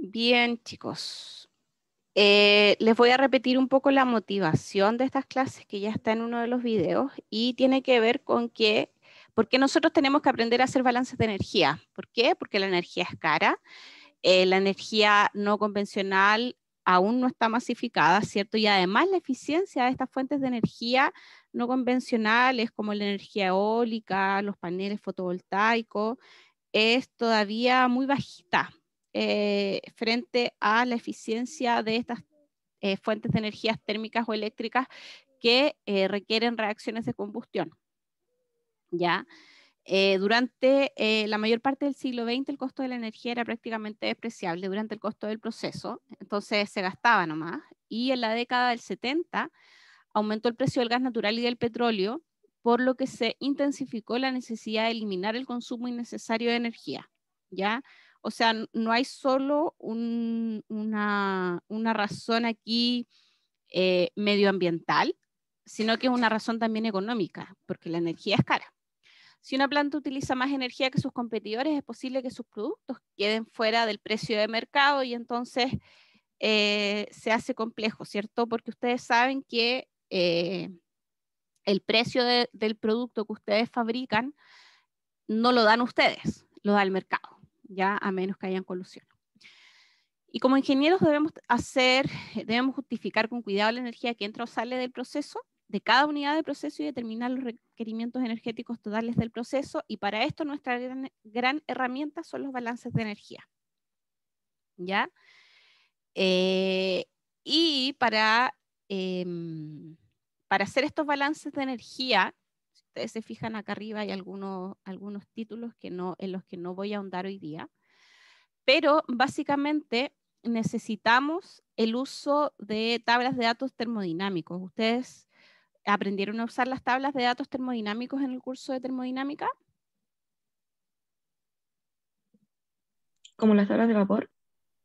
Bien, chicos. Eh, les voy a repetir un poco la motivación de estas clases que ya está en uno de los videos y tiene que ver con que, porque nosotros tenemos que aprender a hacer balances de energía. ¿Por qué? Porque la energía es cara, eh, la energía no convencional aún no está masificada, ¿cierto? Y además la eficiencia de estas fuentes de energía no convencionales como la energía eólica, los paneles fotovoltaicos, es todavía muy bajita, eh, frente a la eficiencia de estas eh, fuentes de energías térmicas o eléctricas que eh, requieren reacciones de combustión. ¿Ya? durante la mayor parte del siglo XX el costo de la energía era prácticamente despreciable durante el costo del proceso, entonces se gastaba nomás. Y en la década del 70 aumentó el precio del gas natural y del petróleo, por lo que se intensificó la necesidad de eliminar el consumo innecesario de energía. ¿ya? O sea, no hay solo una, razón aquí eh, medioambiental, sino que es una razón también económica, porque la energía es cara. Si una planta utiliza más energía que sus competidores, es posible que sus productos queden fuera del precio de mercado y entonces eh, se hace complejo, ¿cierto? Porque ustedes saben que eh, el precio del producto que ustedes fabrican no lo dan ustedes, lo da el mercado ya a menos que hayan colusión. Y como ingenieros debemos hacer, debemos justificar con cuidado la energía que entra o sale del proceso, de cada unidad de proceso y determinar los requerimientos energéticos totales del proceso. Y para esto nuestra gran, herramienta son los balances de energía. ¿Ya? Eh, y para, em, para hacer estos balances de energía, ustedes se fijan acá arriba hay algunos, algunos títulos que no, en los que no voy a ahondar hoy día, pero básicamente necesitamos el uso de tablas de datos termodinámicos. ¿Ustedes aprendieron a usar las tablas de datos termodinámicos en el curso de termodinámica? ¿Como las tablas de vapor?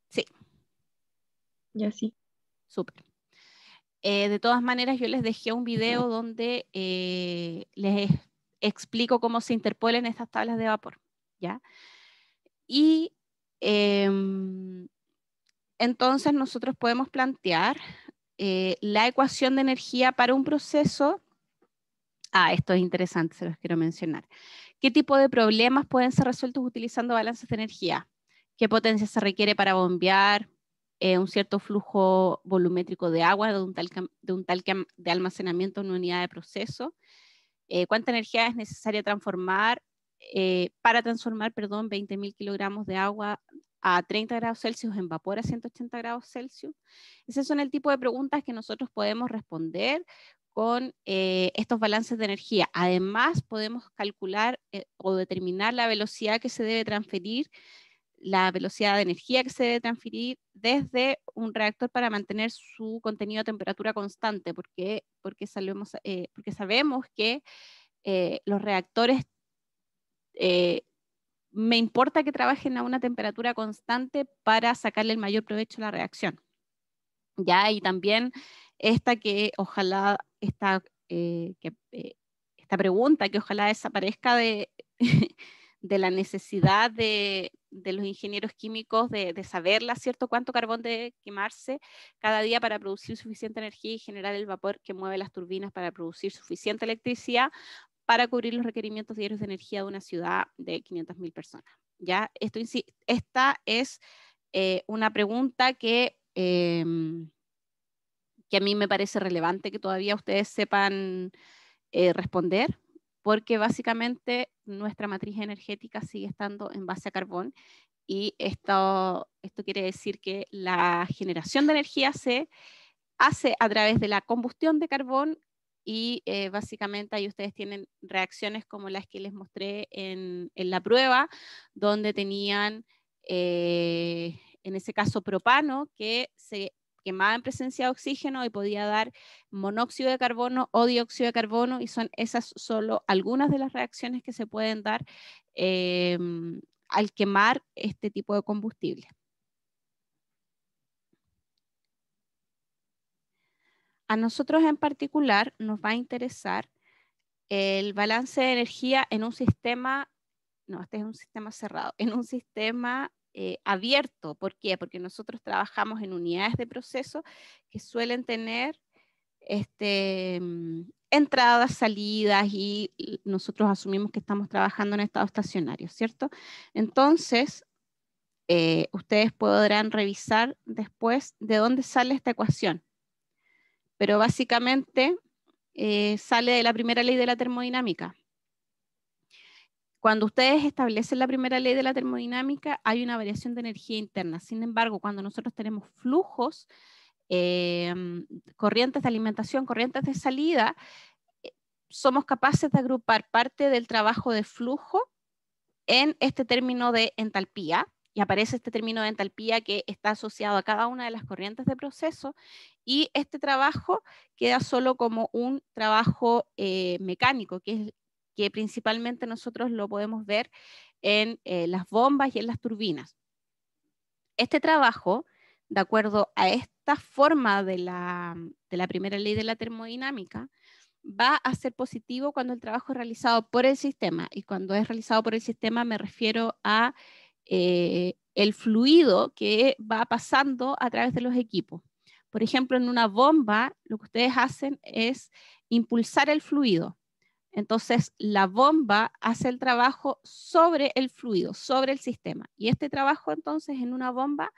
Sí. Ya sí. Súper. Eh, de todas maneras, yo les dejé un video donde eh, les explico cómo se interpolen estas tablas de vapor. Y em, entonces nosotros podemos plantear eh, la ecuación de energía para un proceso. Ah, esto es interesante, se los quiero mencionar. ¿Qué tipo de problemas pueden ser resueltos utilizando balances de energía? ¿Qué potencia se requiere para bombear? Eh, un cierto flujo volumétrico de agua, de un tal, de, un tal de almacenamiento en una unidad de proceso, eh, cuánta energía es necesaria transformar eh, para transformar, perdón, 20.000 kilogramos de agua a 30 grados Celsius en vapor a 180 grados Celsius. Ese son el tipo de preguntas que nosotros podemos responder con estos balances de energía. Además, podemos calcular o determinar la velocidad que se debe transferir la velocidad de energía que se debe transferir desde un reactor para mantener su contenido a temperatura constante, porque, porque, sabemos, eh, porque sabemos que eh, los reactores, eh, me importa que trabajen a una temperatura constante para sacarle el mayor provecho a la reacción. ¿Ya? Y también esta que ojalá, esta, que, esta pregunta que ojalá desaparezca de... de la necesidad de, los ingenieros químicos de, saber saberla, ¿cierto? Cuánto carbón debe quemarse cada día para producir suficiente energía y generar el vapor que mueve las turbinas para producir suficiente electricidad para cubrir los requerimientos diarios de energía de una ciudad de 500.000 personas. ¿Ya? Esto, esta es eh, una pregunta que, em, que a mí me parece relevante que todavía ustedes sepan eh, responder, porque básicamente nuestra matriz energética sigue estando en base a carbón y esto, esto quiere decir que la generación de energía se hace a través de la combustión de carbón y eh, básicamente ahí ustedes tienen reacciones como las que les mostré en, en la prueba, donde tenían, eh, en ese caso, propano que se quemaba en presencia de oxígeno y podía dar monóxido de carbono o dióxido de carbono y son esas solo algunas de las reacciones que se pueden dar em, al quemar este tipo de combustible. A nosotros en particular nos va a interesar el balance de energía en un sistema, no, este es un sistema cerrado, en un sistema eh, abierto. ¿Por qué? Porque nosotros trabajamos en unidades de proceso que suelen tener este, mm, entradas, salidas y nosotros asumimos que estamos trabajando en estado estacionario, ¿cierto? Entonces, eh, ustedes podrán revisar después de dónde sale esta ecuación. Pero básicamente eh, sale de la primera ley de la termodinámica. Cuando ustedes establecen la primera ley de la termodinámica, hay una variación de energía interna. Sin embargo, cuando nosotros tenemos flujos, em, corrientes de alimentación, corrientes de salida, eh, somos capaces de agrupar parte del trabajo de flujo en este término de entalpía, y aparece este término de entalpía que está asociado a cada una de las corrientes de proceso, y este trabajo queda solo como un trabajo eh, mecánico, que es que principalmente nosotros lo podemos ver en eh, las bombas y en las turbinas. Este trabajo, de acuerdo a esta forma de la, primera ley de la termodinámica, va a ser positivo cuando el trabajo es realizado por el sistema. Y cuando es realizado por el sistema me refiero a eh, el fluido que va pasando a través de los equipos. Por ejemplo, en una bomba, lo que ustedes hacen es impulsar el fluido. Entonces, la bomba hace el trabajo sobre el fluido, sobre el sistema. Y este trabajo, entonces, en una bomba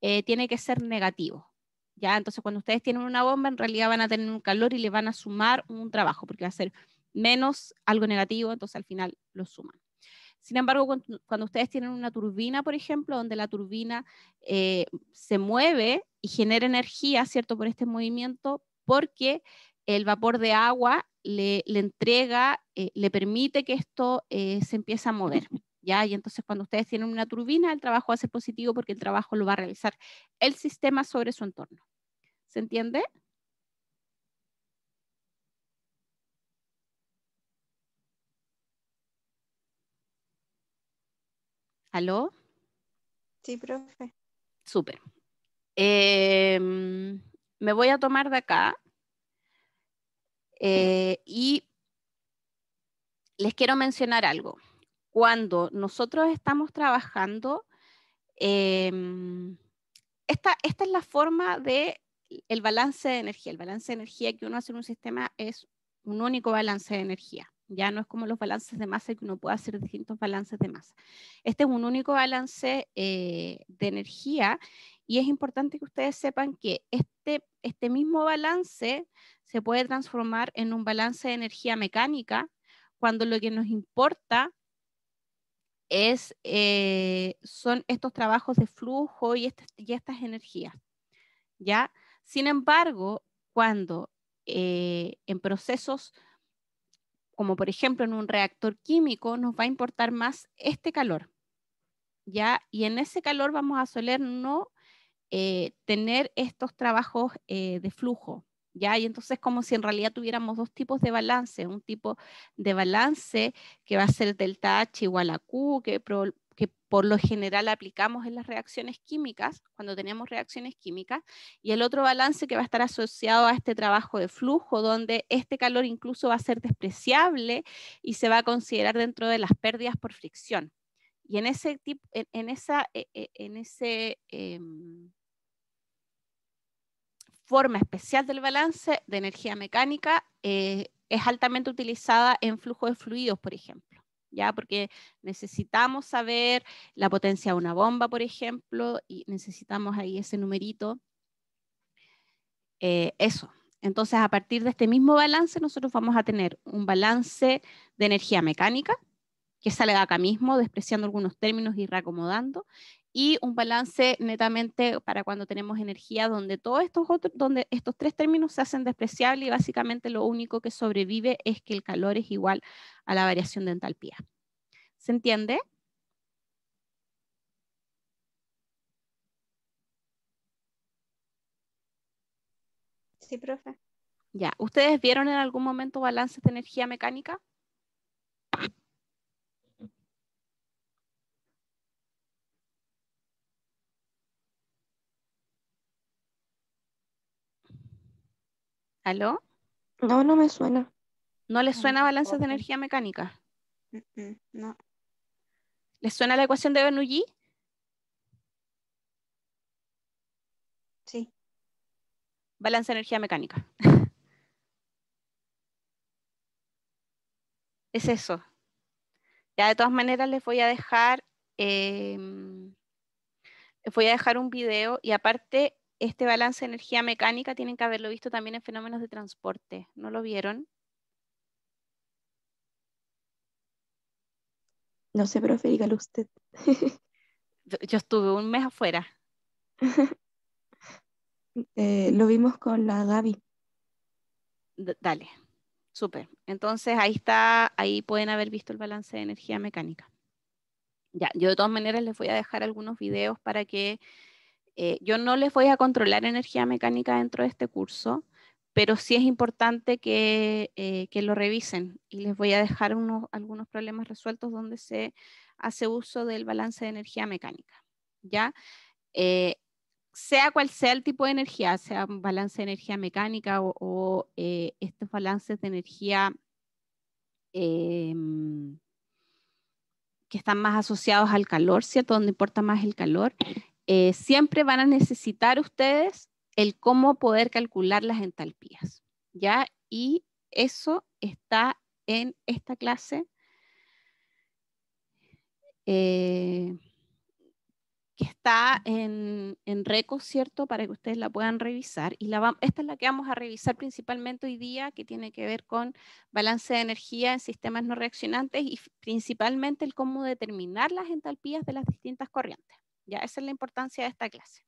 eh, tiene que ser negativo. ¿ya? Entonces, cuando ustedes tienen una bomba, en realidad van a tener un calor y le van a sumar un trabajo, porque va a ser menos algo negativo, entonces al final lo suman. Sin embargo, cuando, ustedes tienen una turbina, por ejemplo, donde la turbina eh, se mueve y genera energía, ¿cierto? Por este movimiento, porque el vapor de agua le, entrega, eh, le permite que esto eh, se empiece a mover. ¿ya? Y entonces cuando ustedes tienen una turbina, el trabajo hace positivo porque el trabajo lo va a realizar el sistema sobre su entorno. ¿Se entiende? ¿Aló? Sí, profe. Súper. Em, me voy a tomar de acá eh, y les quiero mencionar algo. Cuando nosotros estamos trabajando, em, esta, esta, es la forma de el balance de energía. El balance de energía que uno hace en un sistema es un único balance de energía. Ya no es como los balances de masa que uno puede hacer distintos balances de masa. Este es un único balance eh, de energía y es importante que ustedes sepan que este, este mismo balance se puede transformar en un balance de energía mecánica cuando lo que nos importa es, eh, son estos trabajos de flujo y, estas energías. ¿ya? Sin embargo, cuando eh, en procesos como por ejemplo en un reactor químico, nos va a importar más este calor. ¿ya? Y en ese calor vamos a soler no eh, tener estos trabajos eh, de flujo. ¿Ya? Y entonces como si en realidad tuviéramos dos tipos de balance, un tipo de balance que va a ser delta H igual a Q, que pro por lo general aplicamos en las reacciones químicas, cuando tenemos reacciones químicas, y el otro balance que va a estar asociado a este trabajo de flujo, donde este calor incluso va a ser despreciable y se va a considerar dentro de las pérdidas por fricción. Y en ese, tipo, en, esa, e, e, en ese em, forma especial del balance de energía mecánica eh, es altamente utilizada en flujo de fluidos, por ejemplo. ¿ya? Porque necesitamos saber la potencia de una bomba, por ejemplo, y necesitamos ahí ese numerito. Eh, eso. Entonces, a partir de este mismo balance, nosotros vamos a tener un balance de energía mecánica, que sale de acá mismo, despreciando algunos términos y reacomodando, y un balance netamente para cuando tenemos energía, donde todos estos otros, donde estos tres términos se hacen despreciables y básicamente lo único que sobrevive es que el calor es igual a la variación de entalpía. ¿Se entiende? Sí, profe. Ya, ¿ustedes vieron en algún momento balances de energía mecánica? ¿Aló? No, no me suena. ¿No les suena mm, balanzas de energía mecánica? No. ¿Les suena la ecuación de Bernoulli? Sí. Balanza de energía mecánica. es eso. Ya de todas maneras les voy a dejar, em, les voy a dejar un video y aparte este balance de energía mecánica tienen que haberlo visto también en fenómenos de transporte. ¿No lo vieron? No sé, profe, dígalo usted. Yo estuve un mes afuera. Eh, lo vimos con la Gaby. dale, súper. Entonces ahí está, ahí pueden haber visto el balance de energía mecánica. Ya, yo de todas maneras les voy a dejar algunos videos para que eh, yo no les voy a controlar energía mecánica dentro de este curso, pero sí es importante que, eh, lo revisen y les voy a dejar algunos problemas resueltos donde se hace uso del balance de energía mecánica. ¿ya? Eh, sea cual sea el tipo de energía, sea balance de energía mecánica o, o estos balances de energía em, que están más asociados al calor, ¿cierto? Donde importa más el calor. Eh, siempre van a necesitar ustedes el cómo poder calcular las entalpías, ¿ya? Y eso está en esta clase eh, que está en, en ¿cierto? Para que ustedes la puedan revisar. Y esta es la que vamos a revisar principalmente hoy día, que tiene que ver con balance de energía en sistemas no reaccionantes y principalmente el cómo determinar las entalpías de las distintas corrientes. Ya, esa es la importancia de esta clase.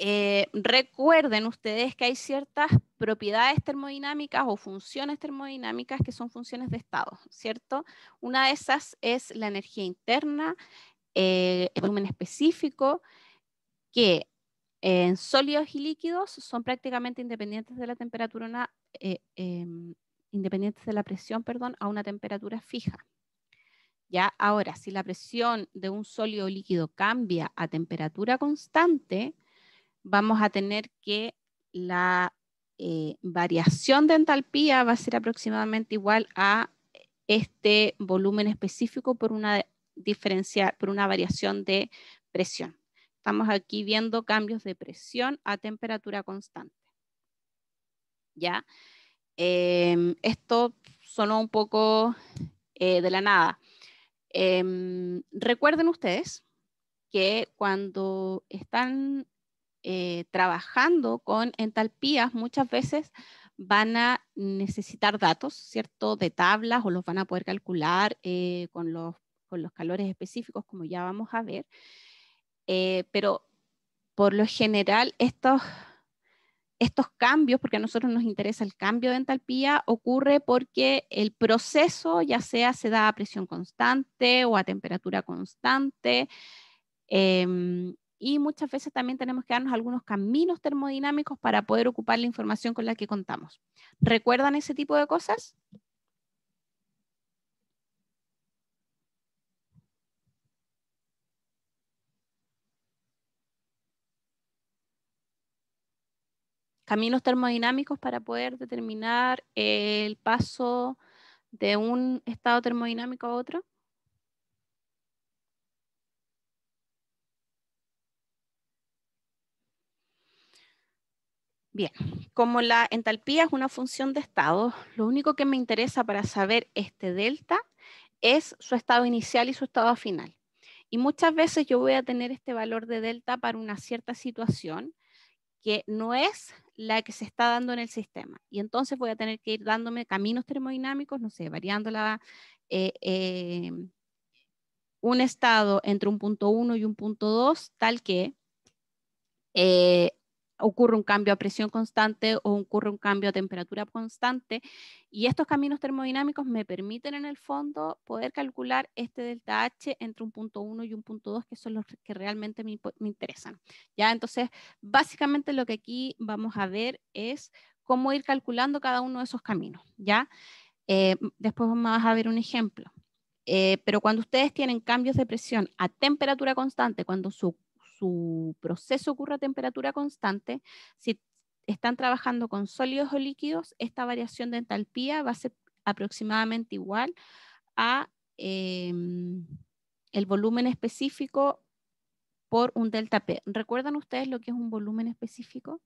Eh, recuerden ustedes que hay ciertas propiedades termodinámicas o funciones termodinámicas que son funciones de estado, ¿cierto? Una de esas es la energía interna, eh, el volumen específico, que eh, en sólidos y líquidos son prácticamente independientes de la temperatura, em, independientes de la presión, perdón, a una temperatura fija, ¿ya? Ahora, si la presión de un sólido líquido cambia a temperatura constante, vamos a tener que la eh, variación de entalpía va a ser aproximadamente igual a este volumen específico por una diferencia, por una variación de presión. Estamos aquí viendo cambios de presión a temperatura constante. ¿Ya? Em, esto sonó un poco eh, de la nada, Em, recuerden ustedes que cuando están eh, trabajando con entalpías, muchas veces van a necesitar datos, ¿cierto? De tablas o los van a poder calcular eh, con, los, con, los, calores específicos, como ya vamos a ver. Eh, pero por lo general, estos estos cambios, porque a nosotros nos interesa el cambio de entalpía, ocurre porque el proceso ya sea se da a presión constante o a temperatura constante. Em, y muchas veces también tenemos que darnos algunos caminos termodinámicos para poder ocupar la información con la que contamos. ¿Recuerdan ese tipo de cosas? caminos termodinámicos para poder determinar el paso de un estado termodinámico a otro? Bien, como la entalpía es una función de estado, lo único que me interesa para saber este delta es su estado inicial y su estado final. Y muchas veces yo voy a tener este valor de delta para una cierta situación que no es la que se está dando en el sistema. Y entonces voy a tener que ir dándome caminos termodinámicos, no sé, variando la, eh, eh, un estado entre un punto 1 y un punto 2, tal que eh, ocurre un cambio a presión constante o ocurre un cambio a temperatura constante. Y estos caminos termodinámicos me permiten en el fondo poder calcular este delta H entre un punto 1 y un punto 2, que son los que realmente me, interesan. ¿ya? Entonces, básicamente lo que aquí vamos a ver es cómo ir calculando cada uno de esos caminos. ¿ya? Eh, después vamos a ver un ejemplo. Eh, pero cuando ustedes tienen cambios de presión a temperatura constante, cuando su su proceso ocurra a temperatura constante, si están trabajando con sólidos o líquidos, esta variación de entalpía va a ser aproximadamente igual a em, el volumen específico por un delta P. ¿Recuerdan ustedes lo que es un volumen específico?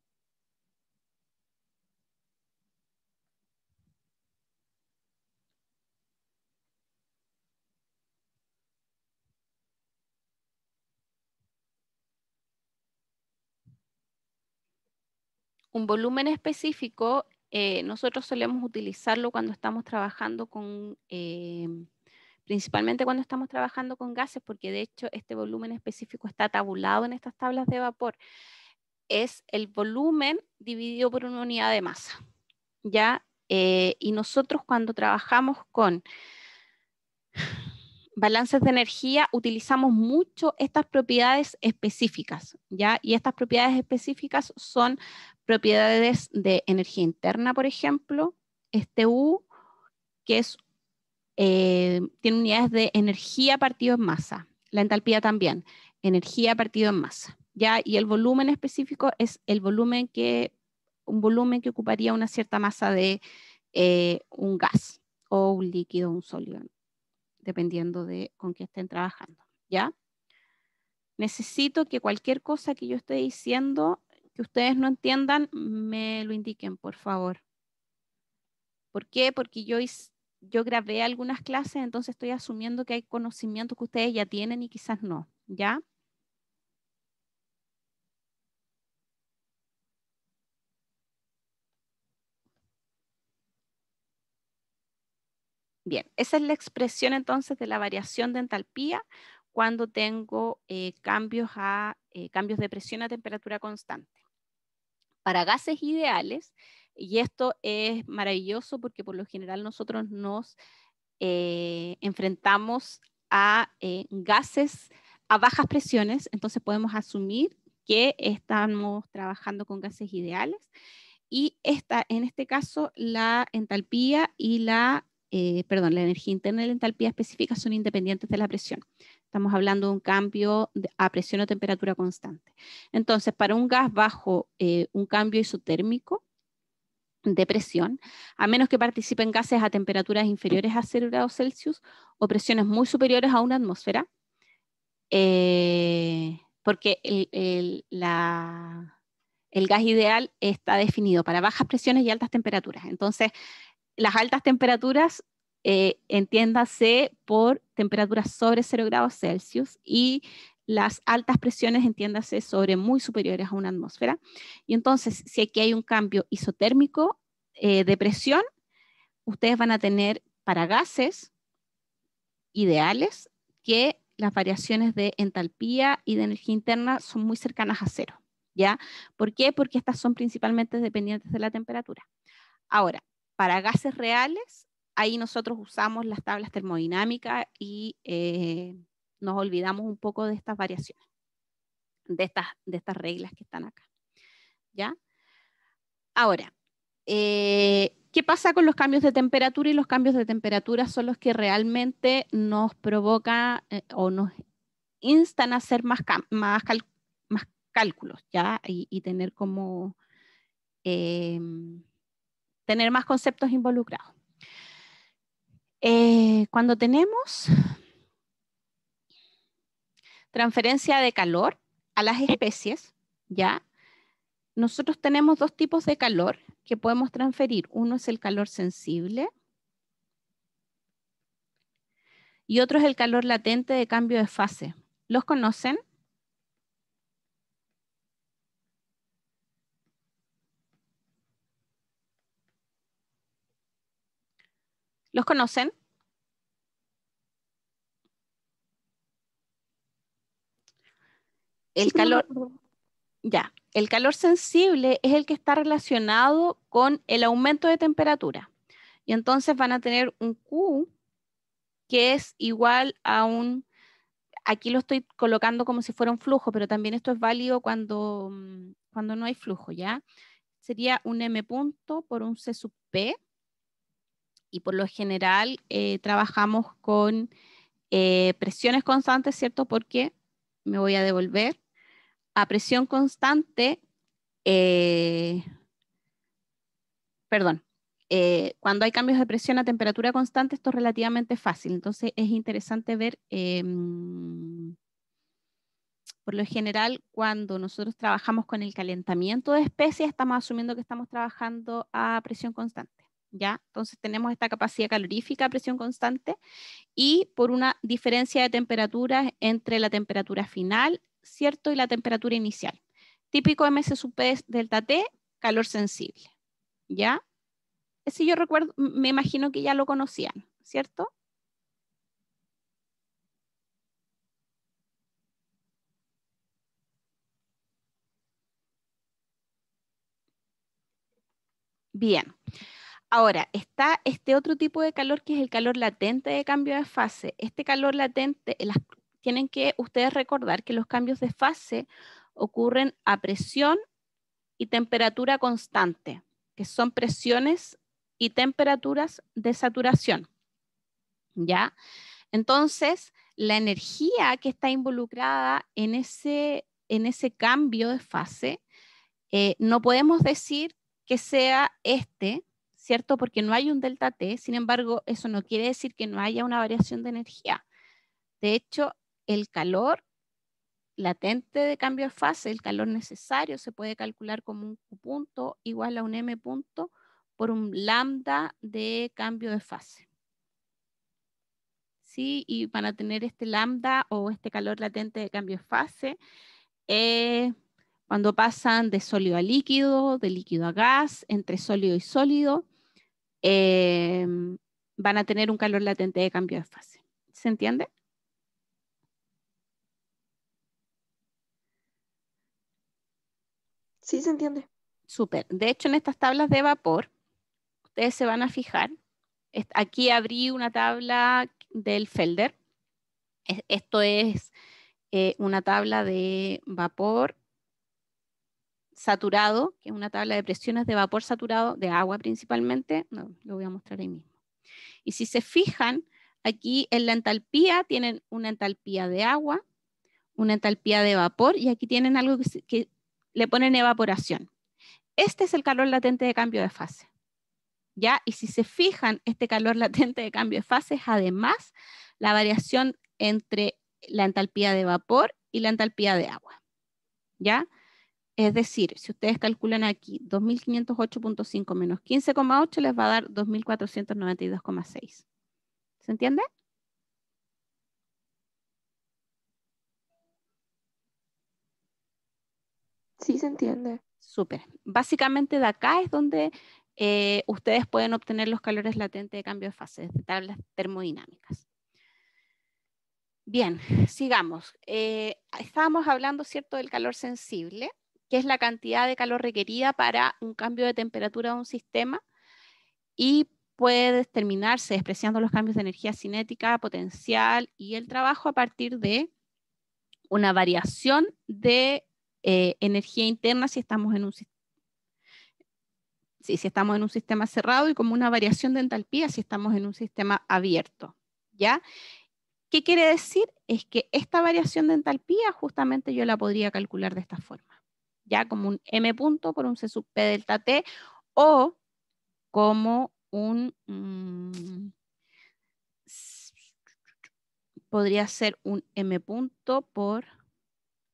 Un volumen específico eh, nosotros solemos utilizarlo cuando estamos trabajando con, eh, principalmente cuando estamos trabajando con gases, porque de hecho este volumen específico está tabulado en estas tablas de vapor. Es el volumen dividido por una unidad de masa, ¿ya? Eh, y nosotros cuando trabajamos con balances de energía utilizamos mucho estas propiedades específicas, ¿ya? Y estas propiedades específicas son propiedades de energía interna, por ejemplo, este U, que es, eh, tiene unidades de energía partido en masa, la entalpía también, energía partido en masa, ¿ya? Y el volumen específico es el volumen que, un volumen que ocuparía una cierta masa de eh, un gas o un líquido, un sólido, dependiendo de con qué estén trabajando, ¿ya? Necesito que cualquier cosa que yo esté diciendo, que ustedes no entiendan, me lo indiquen, por favor. ¿Por qué? Porque yo, yo grabé algunas clases, entonces estoy asumiendo que hay conocimientos que ustedes ya tienen y quizás no, ¿ya? Bien, esa es la expresión entonces de la variación de entalpía cuando tengo eh, cambios, a, eh, cambios de presión a temperatura constante. Para gases ideales, y esto es maravilloso porque por lo general nosotros nos eh, enfrentamos a gases a bajas presiones, entonces podemos asumir que estamos trabajando con gases ideales y esta, en este caso la entalpía y la eh, perdón, la energía interna y la entalpía específica son independientes de la presión. Estamos hablando de un cambio a presión o temperatura constante. Entonces, para un gas bajo eh, un cambio isotérmico de presión, a menos que participen gases a temperaturas inferiores a 0 grados Celsius o presiones muy superiores a una atmósfera, eh, porque el gas ideal está definido para bajas presiones y altas temperaturas. Entonces, las altas temperaturas, eh, entiéndase por temperaturas sobre 0 grados Celsius y las altas presiones, entiéndase, sobre muy superiores a una atmósfera. Y entonces, si aquí hay un cambio isotérmico eh, de presión, ustedes van a tener para gases ideales que las variaciones de entalpía y de energía interna son muy cercanas a cero. ¿ya? ¿Por qué? Porque estas son principalmente dependientes de la temperatura. Ahora, para gases reales, ahí nosotros usamos las tablas termodinámicas y eh, nos olvidamos un poco de estas variaciones, de estas, de estas reglas que están acá. ¿Ya? Ahora, eh, ¿qué pasa con los cambios de temperatura? Y los cambios de temperatura son los que realmente nos provocan eh, o nos instan a hacer más, más, más cálculos, ¿ya? Y, tener como tener más conceptos involucrados. Eh, cuando tenemos transferencia de calor a las especies, ¿ya? Nosotros tenemos dos tipos de calor que podemos transferir. Uno es el calor sensible y otro es el calor latente de cambio de fase. ¿Los conocen? ¿Los conocen? El calor, ya, el calor sensible es el que está relacionado con el aumento de temperatura. Y entonces van a tener un Q que es igual a un, aquí lo estoy colocando como si fuera un flujo, pero también esto es válido cuando, mm, cuando no hay flujo, ¿ya? Sería un M punto por un C sub P y por lo general eh, trabajamos con eh, presiones constantes, ¿cierto? Porque me voy a devolver. A presión constante, eh, perdón, cuando hay cambios de presión a temperatura constante, esto es relativamente fácil. Entonces es interesante ver, em, por lo general, cuando nosotros trabajamos con el calentamiento de especies, estamos asumiendo que estamos trabajando a presión constante. ¿ya? Entonces tenemos esta capacidad calorífica a presión constante y por una diferencia de temperaturas entre la temperatura final, ¿cierto? Y la temperatura inicial. Típico MS sub delta T, calor sensible, ¿ya? Ese yo recuerdo, me imagino que ya lo conocían, ¿cierto? Bien. Ahora, está este otro tipo de calor que es el calor latente de cambio de fase. Este calor latente, tienen que ustedes recordar que los cambios de fase ocurren a presión y temperatura constante, que son presiones y temperaturas de saturación. ¿Ya? Entonces, la energía que está involucrada en ese, cambio de fase, eh, no podemos decir que sea este, ¿cierto? Porque no hay un delta T, sin embargo, eso no quiere decir que no haya una variación de energía. De hecho, el calor latente de cambio de fase, el calor necesario, se puede calcular como un Q punto igual a un M punto por un lambda de cambio de fase. ¿Sí? Y para tener este lambda o este calor latente de cambio de fase, eh, cuando pasan de sólido a líquido, de líquido a gas, entre sólido y sólido, eh, van a tener un calor latente de cambio de fase. ¿Se entiende? Sí, se entiende. Súper. De hecho, en estas tablas de vapor, ustedes se van a fijar. Aquí abrí una tabla del Felder. Esto es eh, una tabla de vapor saturado, que es una tabla de presiones de vapor saturado, de agua principalmente, no, lo voy a mostrar ahí mismo. Y si se fijan, aquí en la entalpía tienen una entalpía de agua, una entalpía de vapor, y aquí tienen algo que, le ponen evaporación. Este es el calor latente de cambio de fase. ¿Ya? Y si se fijan, este calor latente de cambio de fase es además la variación entre la entalpía de vapor y la entalpía de agua. ¿Ya? Es decir, si ustedes calculan aquí 2.508.5 menos 15,8 les va a dar 2.492,6. ¿Se entiende? Sí, se entiende. Súper. Básicamente de acá es donde eh, ustedes pueden obtener los calores latentes de cambio de fase, de tablas termodinámicas. Bien, sigamos. Eh, estábamos hablando, ¿cierto?, del calor sensible que es la cantidad de calor requerida para un cambio de temperatura de un sistema y puede determinarse despreciando los cambios de energía cinética, potencial y el trabajo a partir de una variación de eh, energía interna si estamos en un sistema si estamos en un sistema cerrado y como una variación de entalpía si estamos en un sistema abierto. ¿Ya? ¿Qué quiere decir? Es que esta variación de entalpía justamente yo la podría calcular de esta forma ya como un M punto por un C sub P delta T, o como un... Mm, podría ser un M punto por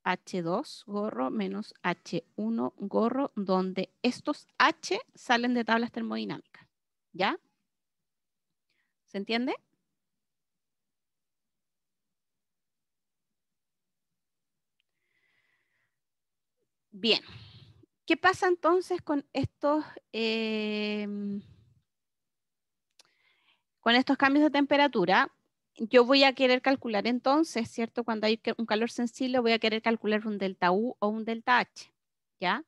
H2 gorro menos H1 gorro, donde estos H salen de tablas termodinámicas. ¿Ya? ¿Se entiende? Bien, ¿qué pasa entonces con estos, em, con estos cambios de temperatura? Yo voy a querer calcular entonces, ¿cierto? Cuando hay un calor sensible voy a querer calcular un delta U o un delta H, ¿ya?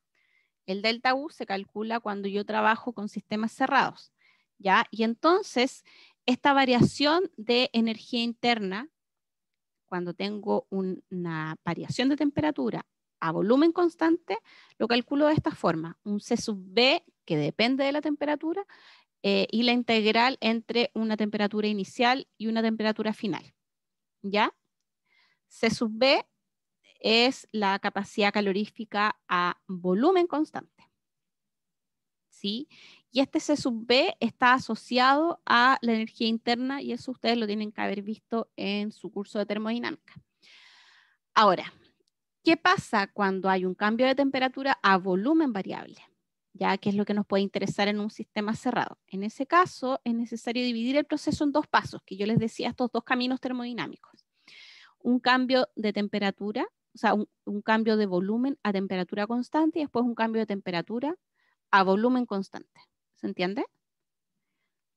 El delta U se calcula cuando yo trabajo con sistemas cerrados, ¿ya? Y entonces, esta variación de energía interna, cuando tengo una variación de temperatura a volumen constante, lo calculo de esta forma. Un C sub B, que depende de la temperatura, eh, y la integral entre una temperatura inicial y una temperatura final. ¿Ya? C sub B es la capacidad calorífica a volumen constante. ¿Sí? Y este C sub B está asociado a la energía interna y eso ustedes lo tienen que haber visto en su curso de termodinámica. Ahora, ¿Qué pasa cuando hay un cambio de temperatura a volumen variable? Ya que es lo que nos puede interesar en un sistema cerrado. En ese caso, es necesario dividir el proceso en dos pasos, que yo les decía estos dos caminos termodinámicos. Un cambio de temperatura, o sea, un, cambio de volumen a temperatura constante y después un cambio de temperatura a volumen constante. ¿Se entiende?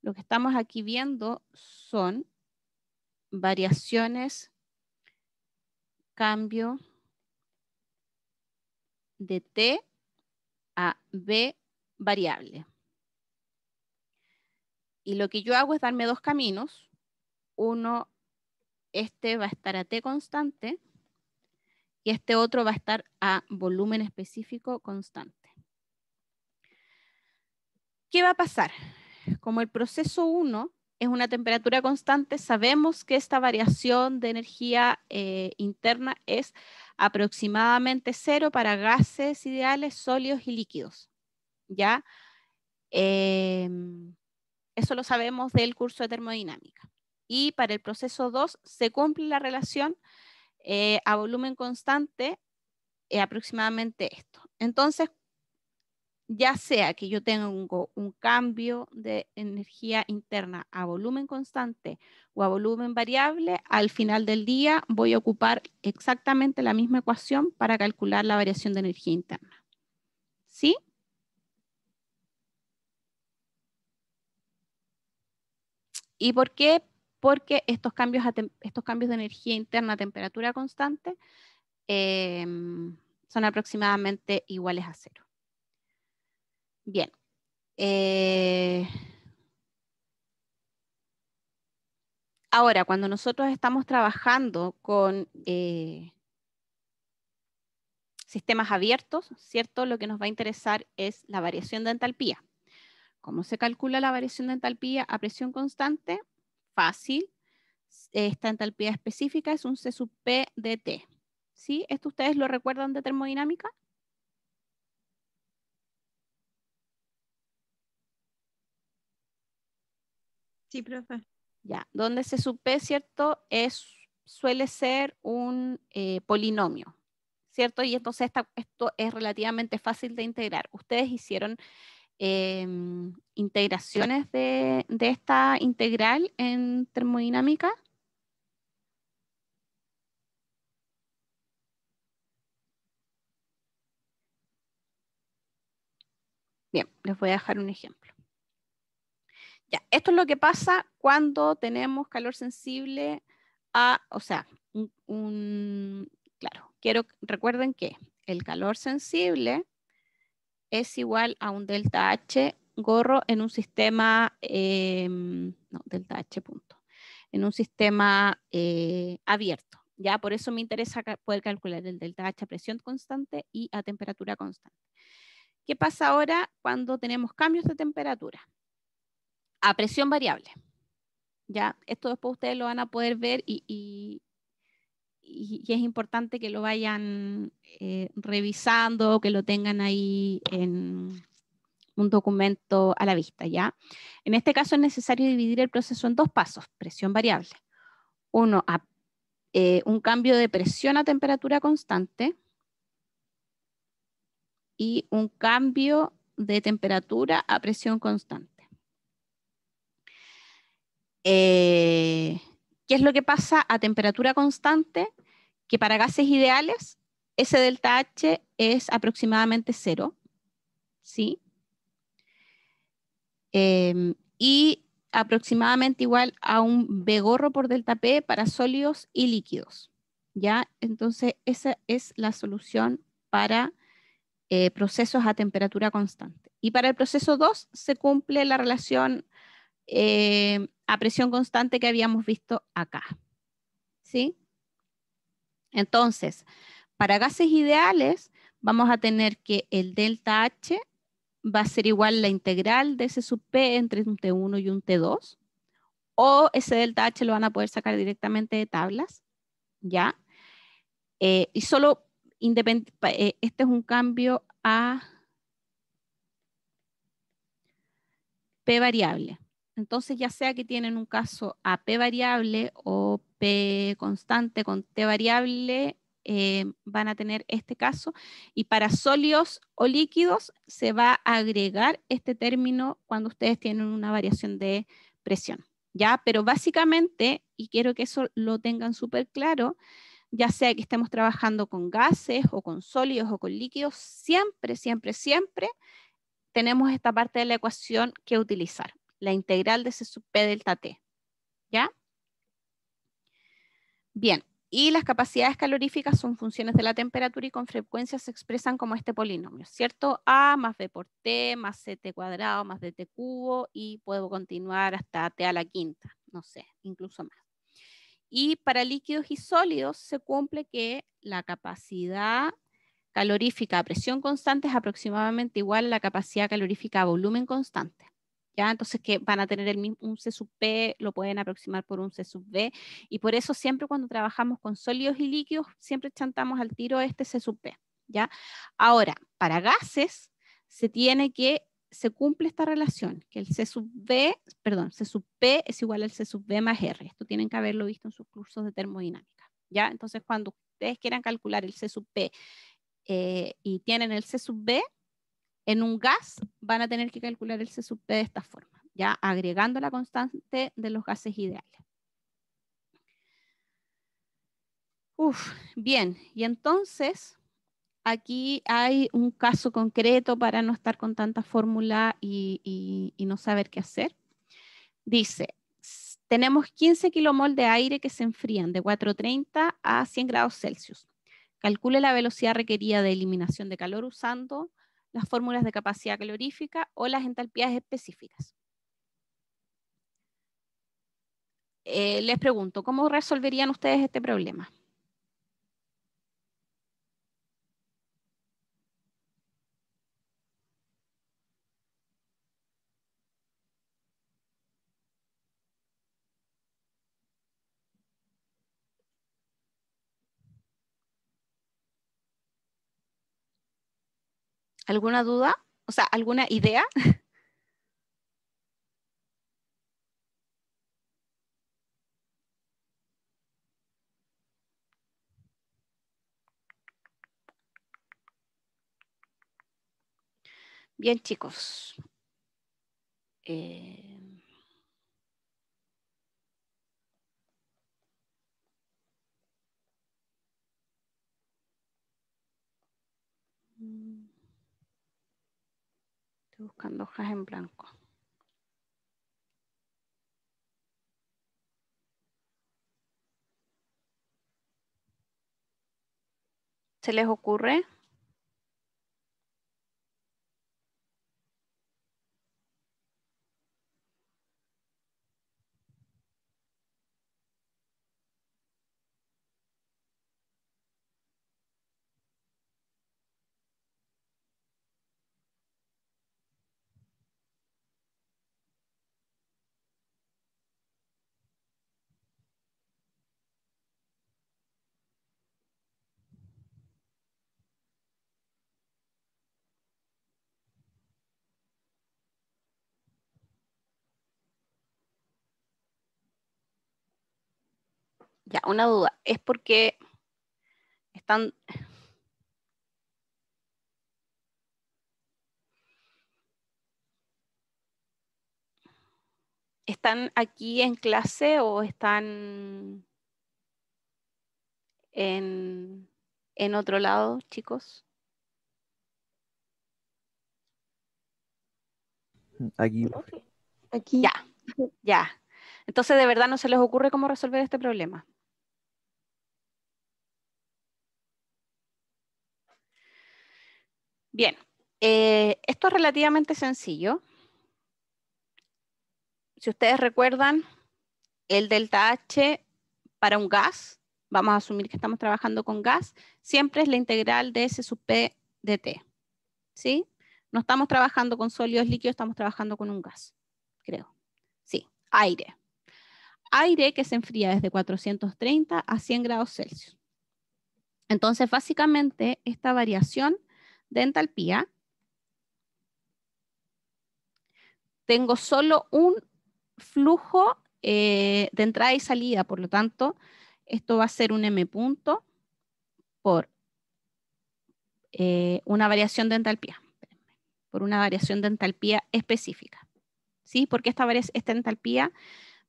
Lo que estamos aquí viendo son variaciones, cambio, de T a B variable. Y lo que yo hago es darme dos caminos. Uno, este va a estar a T constante y este otro va a estar a volumen específico constante. ¿Qué va a pasar? Como el proceso 1 es una temperatura constante, sabemos que esta variación de energía eh, interna es aproximadamente cero para gases ideales, sólidos y líquidos. ¿Ya? Em, eso lo sabemos del curso de termodinámica. Y para el proceso 2 se cumple la relación eh, a volumen constante, eh, aproximadamente esto. Entonces, ya sea que yo tengo un cambio de energía interna a volumen constante o a volumen variable, al final del día voy a ocupar exactamente la misma ecuación para calcular la variación de energía interna. ¿Sí? ¿Y por qué? Porque estos cambios, de energía interna a temperatura constante em, son aproximadamente iguales a cero. Bien. Eh, ahora, cuando nosotros estamos trabajando con eh, sistemas abiertos, ¿cierto? Lo que nos va a interesar es la variación de entalpía. ¿Cómo se calcula la variación de entalpía a presión constante? Fácil. Esta entalpía específica es un C sub P de T. ¿Sí? ¿Esto ustedes lo recuerdan de termodinámica? Sí, profe. Ya, donde se supe, ¿cierto? Es, suele ser un eh, polinomio, ¿cierto? Y entonces esta, esto es relativamente fácil de integrar. Ustedes hicieron em, integraciones de, esta integral en termodinámica. Bien, les voy a dejar un ejemplo esto es lo que pasa cuando tenemos calor sensible a, o sea, un, claro, quiero, recuerden que el calor sensible es igual a un delta H gorro en un sistema, eh, no, delta H punto, en un sistema eh, abierto. Ya por eso me interesa poder calcular el delta H a presión constante y a temperatura constante. ¿Qué pasa ahora cuando tenemos cambios de temperatura? a presión variable. ¿Ya? Esto después ustedes lo van a poder ver y, y, es importante que lo vayan eh, revisando, que lo tengan ahí en un documento a la vista, ¿ya? En este caso es necesario dividir el proceso en dos pasos, presión variable. Uno, a, eh, un cambio de presión a temperatura constante y un cambio de temperatura a presión constante. Eh, ¿Qué es lo que pasa a temperatura constante? Que para gases ideales, ese delta H es aproximadamente cero, ¿sí? Em, y aproximadamente igual a un begorro por delta P para sólidos y líquidos, ¿ya? Entonces esa es la solución para eh, procesos a temperatura constante. Y para el proceso 2 se cumple la relación eh, a presión constante que habíamos visto acá. ¿Sí? Entonces, para gases ideales vamos a tener que el delta H va a ser igual a la integral de ese sub P entre un T1 y un T2, o ese delta H lo van a poder sacar directamente de tablas, ¿ya? Eh, y solo, eh, este es un cambio a P variable, entonces, ya sea que tienen un caso a P variable o P constante con T variable, eh, van a tener este caso. Y para sólidos o líquidos se va a agregar este término cuando ustedes tienen una variación de presión. ¿ya? Pero básicamente, y quiero que eso lo tengan súper claro, ya sea que estemos trabajando con gases o con sólidos o con líquidos, siempre, siempre, siempre tenemos esta parte de la ecuación que utilizar la integral de C sub P delta T. ¿Ya? Bien, y las capacidades caloríficas son funciones de la temperatura y con frecuencia se expresan como este polinomio, ¿cierto? A más B por T, más CT cuadrado, más DT cubo, y puedo continuar hasta T a la quinta, no sé, incluso más. Y para líquidos y sólidos se cumple que la capacidad calorífica a presión constante es aproximadamente igual a la capacidad calorífica a volumen constante. ¿ya? Entonces que van a tener el mismo, un C sub P, lo pueden aproximar por un C sub B, y por eso siempre cuando trabajamos con sólidos y líquidos, siempre chantamos al tiro este C sub P, ¿ya? Ahora, para gases, se tiene que, se cumple esta relación, que el C sub B, perdón, C sub P es igual al C sub B más R, esto tienen que haberlo visto en sus cursos de termodinámica, ¿ya? Entonces cuando ustedes quieran calcular el C sub P eh, y tienen el C sub B, en un gas van a tener que calcular el C sub P de esta forma, ya agregando la constante de los gases ideales. Uf, bien, y entonces aquí hay un caso concreto para no estar con tanta fórmula y, y, no saber qué hacer. Dice, tenemos 15 kilomol de aire que se enfrían de 430 a 100 grados Celsius. Calcule la velocidad requerida de eliminación de calor usando las fórmulas de capacidad calorífica o las entalpías específicas. Eh, les pregunto, ¿cómo resolverían ustedes este problema? ¿Alguna duda? O sea, ¿alguna idea? Bien, chicos. Eh buscando hojas en blanco. ¿Se les ocurre? Ya, una duda. ¿Es porque están... ¿Están aquí en clase o están en, en otro lado, chicos? Aquí. Aquí. Ya, ya. Entonces, de verdad no se les ocurre cómo resolver este problema. Bien, eh, esto es relativamente sencillo. Si ustedes recuerdan, el delta H para un gas, vamos a asumir que estamos trabajando con gas, siempre es la integral de S sub P de T. No estamos trabajando con sólidos líquidos, estamos trabajando con un gas, creo. Sí, aire. Aire que se enfría desde 430 a 100 grados Celsius. Entonces, básicamente, esta variación de entalpía, tengo solo un flujo eh, de entrada y salida, por lo tanto, esto va a ser un M punto por eh, una variación de entalpía, por una variación de entalpía específica. ¿Sí? Porque esta, esta entalpía,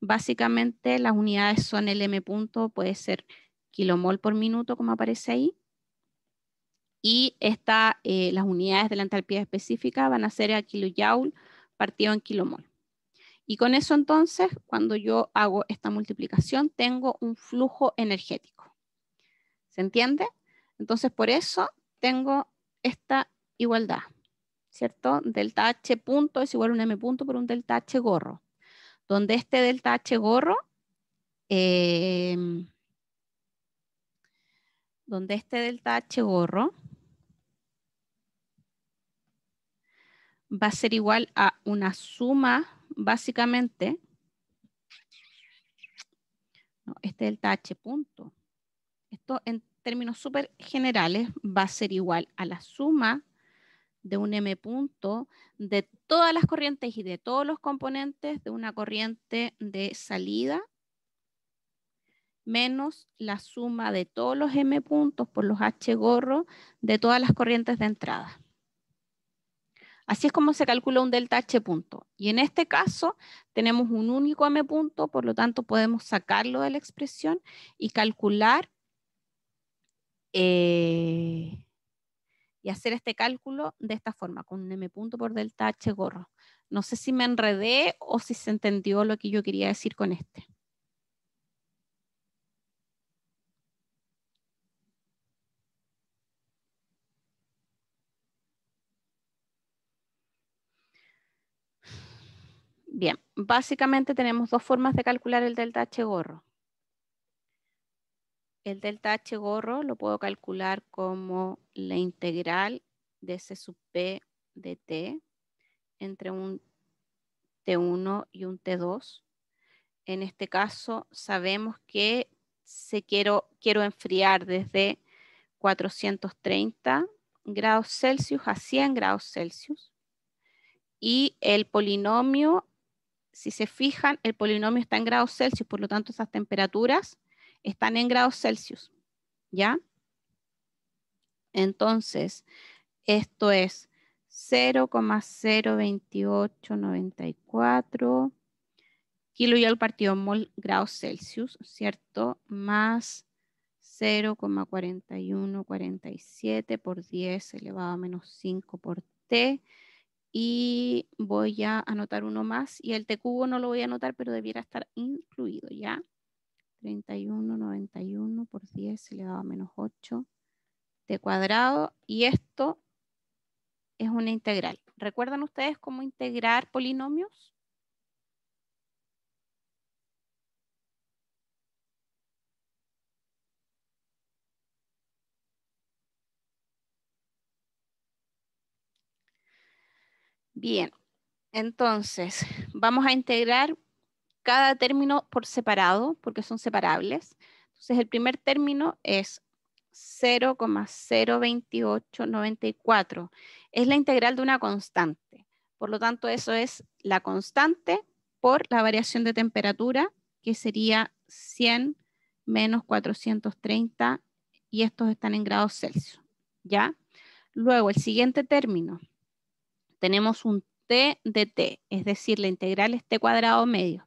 básicamente las unidades son el M punto, puede ser kilomol por minuto, como aparece ahí, y eh, las unidades de la entalpía específica van a ser a kilojoule partido en kilomol. Y con eso entonces, cuando yo hago esta multiplicación, tengo un flujo energético. ¿Se entiende? Entonces, por eso tengo esta igualdad, ¿cierto? Delta H punto es igual a un M punto por un delta H gorro, donde este delta H gorro eh, donde este delta H gorro va a ser igual a una suma, básicamente. este delta H punto. Esto en términos súper generales va a ser igual a la suma de un M punto de todas las corrientes y de todos los componentes de una corriente de salida menos la suma de todos los M puntos por los H gorro de todas las corrientes de entrada. Así es como se calcula un delta H punto. Y en este caso tenemos un único M punto, por lo tanto podemos sacarlo de la expresión y calcular eh, y hacer este cálculo de esta forma, con un M punto por delta H gorro. No sé si me enredé o si se entendió lo que yo quería decir con este. Bien, básicamente tenemos dos formas de calcular el delta H gorro. El delta H gorro lo puedo calcular como la integral de C sub P de T entre un T1 y un T2. En este caso sabemos que se quiero, quiero enfriar desde 430 grados Celsius a 100 grados Celsius. Y el polinomio si se fijan, el polinomio está en grados Celsius, por lo tanto esas temperaturas están en grados Celsius, ¿ya? Entonces, esto es 0,02894 al partido mol grados Celsius, ¿cierto? Más 0,4147 por 10 elevado a menos 5 por T, y voy a anotar uno más y el T cubo no lo voy a anotar, pero debiera estar incluido ya. 31, 91 por 10 elevado a menos 8 T cuadrado y esto es una integral. ¿Recuerdan ustedes cómo integrar polinomios? Bien, entonces vamos a integrar cada término por separado, porque son separables. Entonces el primer término es 0,02894. Es la integral de una constante. Por lo tanto, eso es la constante por la variación de temperatura, que sería 100 menos 430, y estos están en grados Celsius. ¿Ya? Luego, el siguiente término, tenemos un t de t, es decir, la integral es t cuadrado medio.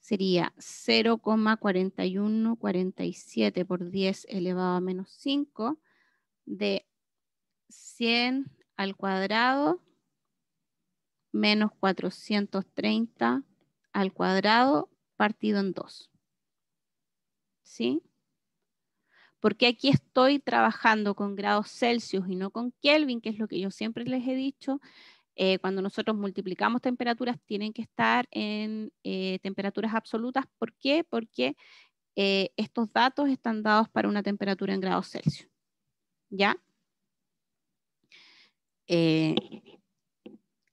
Sería 0,4147 por 10 elevado a menos 5 de 100 al cuadrado menos 430 al cuadrado partido en 2. ¿Sí? porque aquí estoy trabajando con grados Celsius y no con Kelvin, que es lo que yo siempre les he dicho. Eh, cuando nosotros multiplicamos temperaturas, tienen que estar en eh, temperaturas absolutas. ¿Por qué? Porque eh, estos datos están dados para una temperatura en grados Celsius. ¿Ya?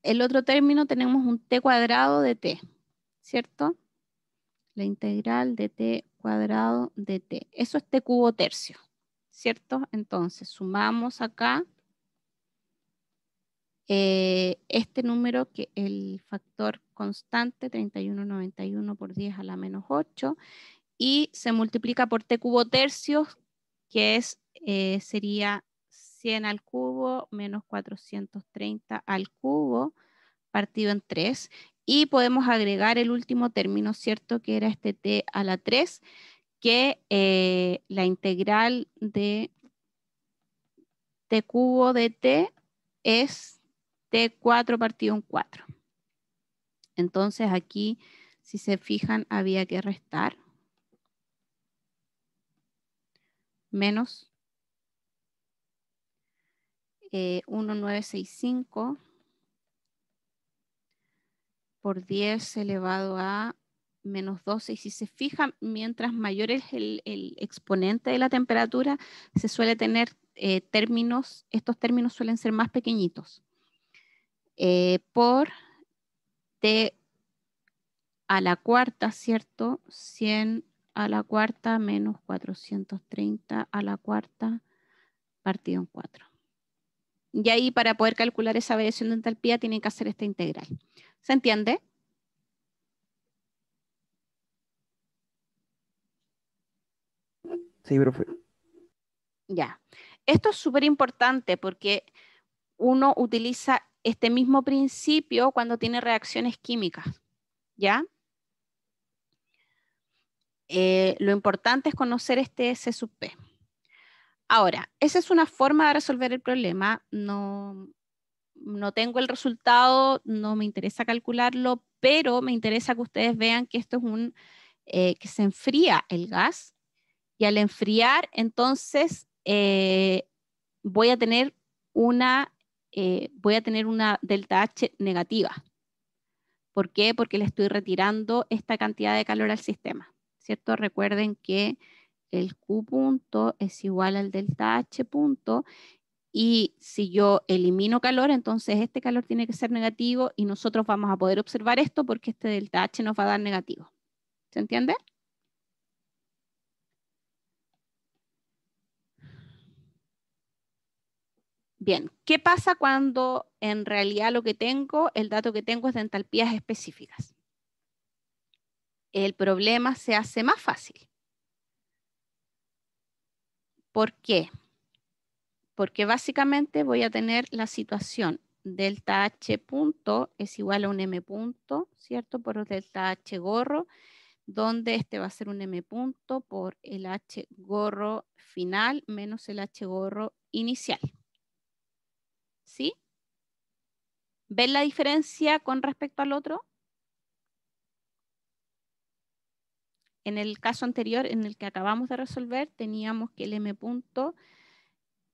el otro término tenemos un t cuadrado de t, ¿cierto? La integral de t cuadrado de t. Eso es t cubo tercio, ¿cierto? Entonces, sumamos acá eh, este número, que el factor constante, 3191 por 10 a la menos 8, y se multiplica por t cubo tercio, que es, eh, sería 100 al cubo menos 430 al cubo partido en 3 y podemos agregar el último término, ¿cierto? Que era este t a la 3, que eh, la integral de t cubo de t es t4 partido en 4. Entonces aquí, si se fijan, había que restar menos eh, 1965 por 10 elevado a menos 12. Y si se fija mientras mayor es el, exponente de la temperatura, se suele tener eh, términos, estos términos suelen ser más pequeñitos. Eh, por T a la cuarta, ¿cierto? 100 a la cuarta menos 430 a la cuarta partido en 4. Y ahí para poder calcular esa variación de entalpía tienen que hacer esta integral. ¿Se entiende? Sí, profe. Ya. Esto es súper importante porque uno utiliza este mismo principio cuando tiene reacciones químicas. ¿Ya? Eh, lo importante es conocer este S sub P. Ahora, esa es una forma de resolver el problema. No, no tengo el resultado, no me interesa calcularlo, pero me interesa que ustedes vean que esto es un, eh, que se enfría el gas y al enfriar entonces eh, voy a tener una, eh, voy a tener una delta H negativa. ¿Por qué? Porque le estoy retirando esta cantidad de calor al sistema, ¿cierto? Recuerden que el Q punto es igual al delta H punto y si yo elimino calor, entonces este calor tiene que ser negativo y nosotros vamos a poder observar esto porque este delta H nos va a dar negativo. ¿Se entiende? Bien, ¿qué pasa cuando en realidad lo que tengo, el dato que tengo es de entalpías específicas? El problema se hace más fácil. ¿Por qué? porque básicamente voy a tener la situación delta H punto es igual a un M punto, ¿cierto? Por delta H gorro, donde este va a ser un M punto por el H gorro final menos el H gorro inicial. ¿Sí? ¿Ven la diferencia con respecto al otro? En el caso anterior, en el que acabamos de resolver, teníamos que el M punto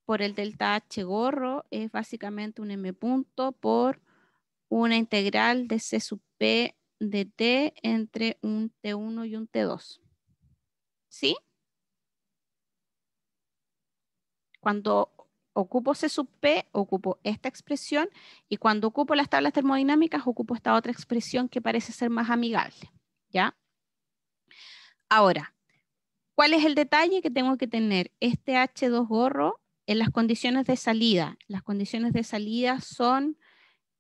por el delta H gorro es básicamente un M punto por una integral de C sub P de T entre un T1 y un T2. ¿Sí? Cuando ocupo C sub P, ocupo esta expresión y cuando ocupo las tablas termodinámicas, ocupo esta otra expresión que parece ser más amigable. ¿Ya? Ahora, ¿cuál es el detalle que tengo que tener? Este H2 gorro en las condiciones de salida. Las condiciones de salida son,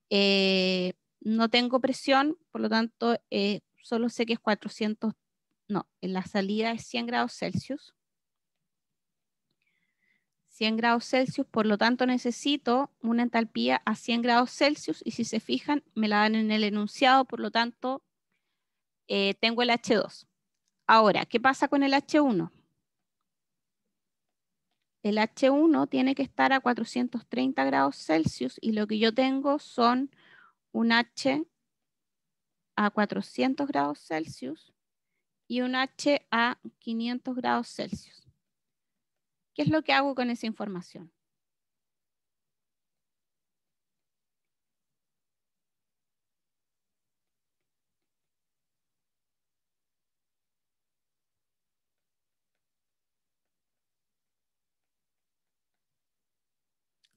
eh, no tengo presión, por lo tanto, eh, solo sé que es 400, no, en la salida es 100 grados Celsius. 100 grados Celsius, por lo tanto necesito una entalpía a 100 grados Celsius y si se fijan me la dan en el enunciado, por lo tanto eh, tengo el H2. Ahora, ¿qué pasa con el H1? El H1 tiene que estar a 430 grados Celsius y lo que yo tengo son un H a 400 grados Celsius y un H a 500 grados Celsius. ¿Qué es lo que hago con esa información?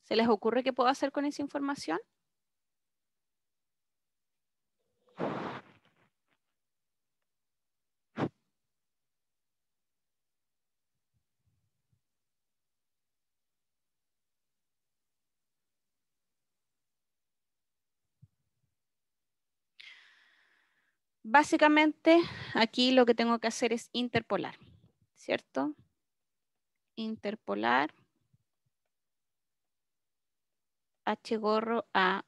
¿Se les ocurre qué puedo hacer con esa información? Básicamente, aquí lo que tengo que hacer es interpolar, ¿cierto? Interpolar. H gorro a,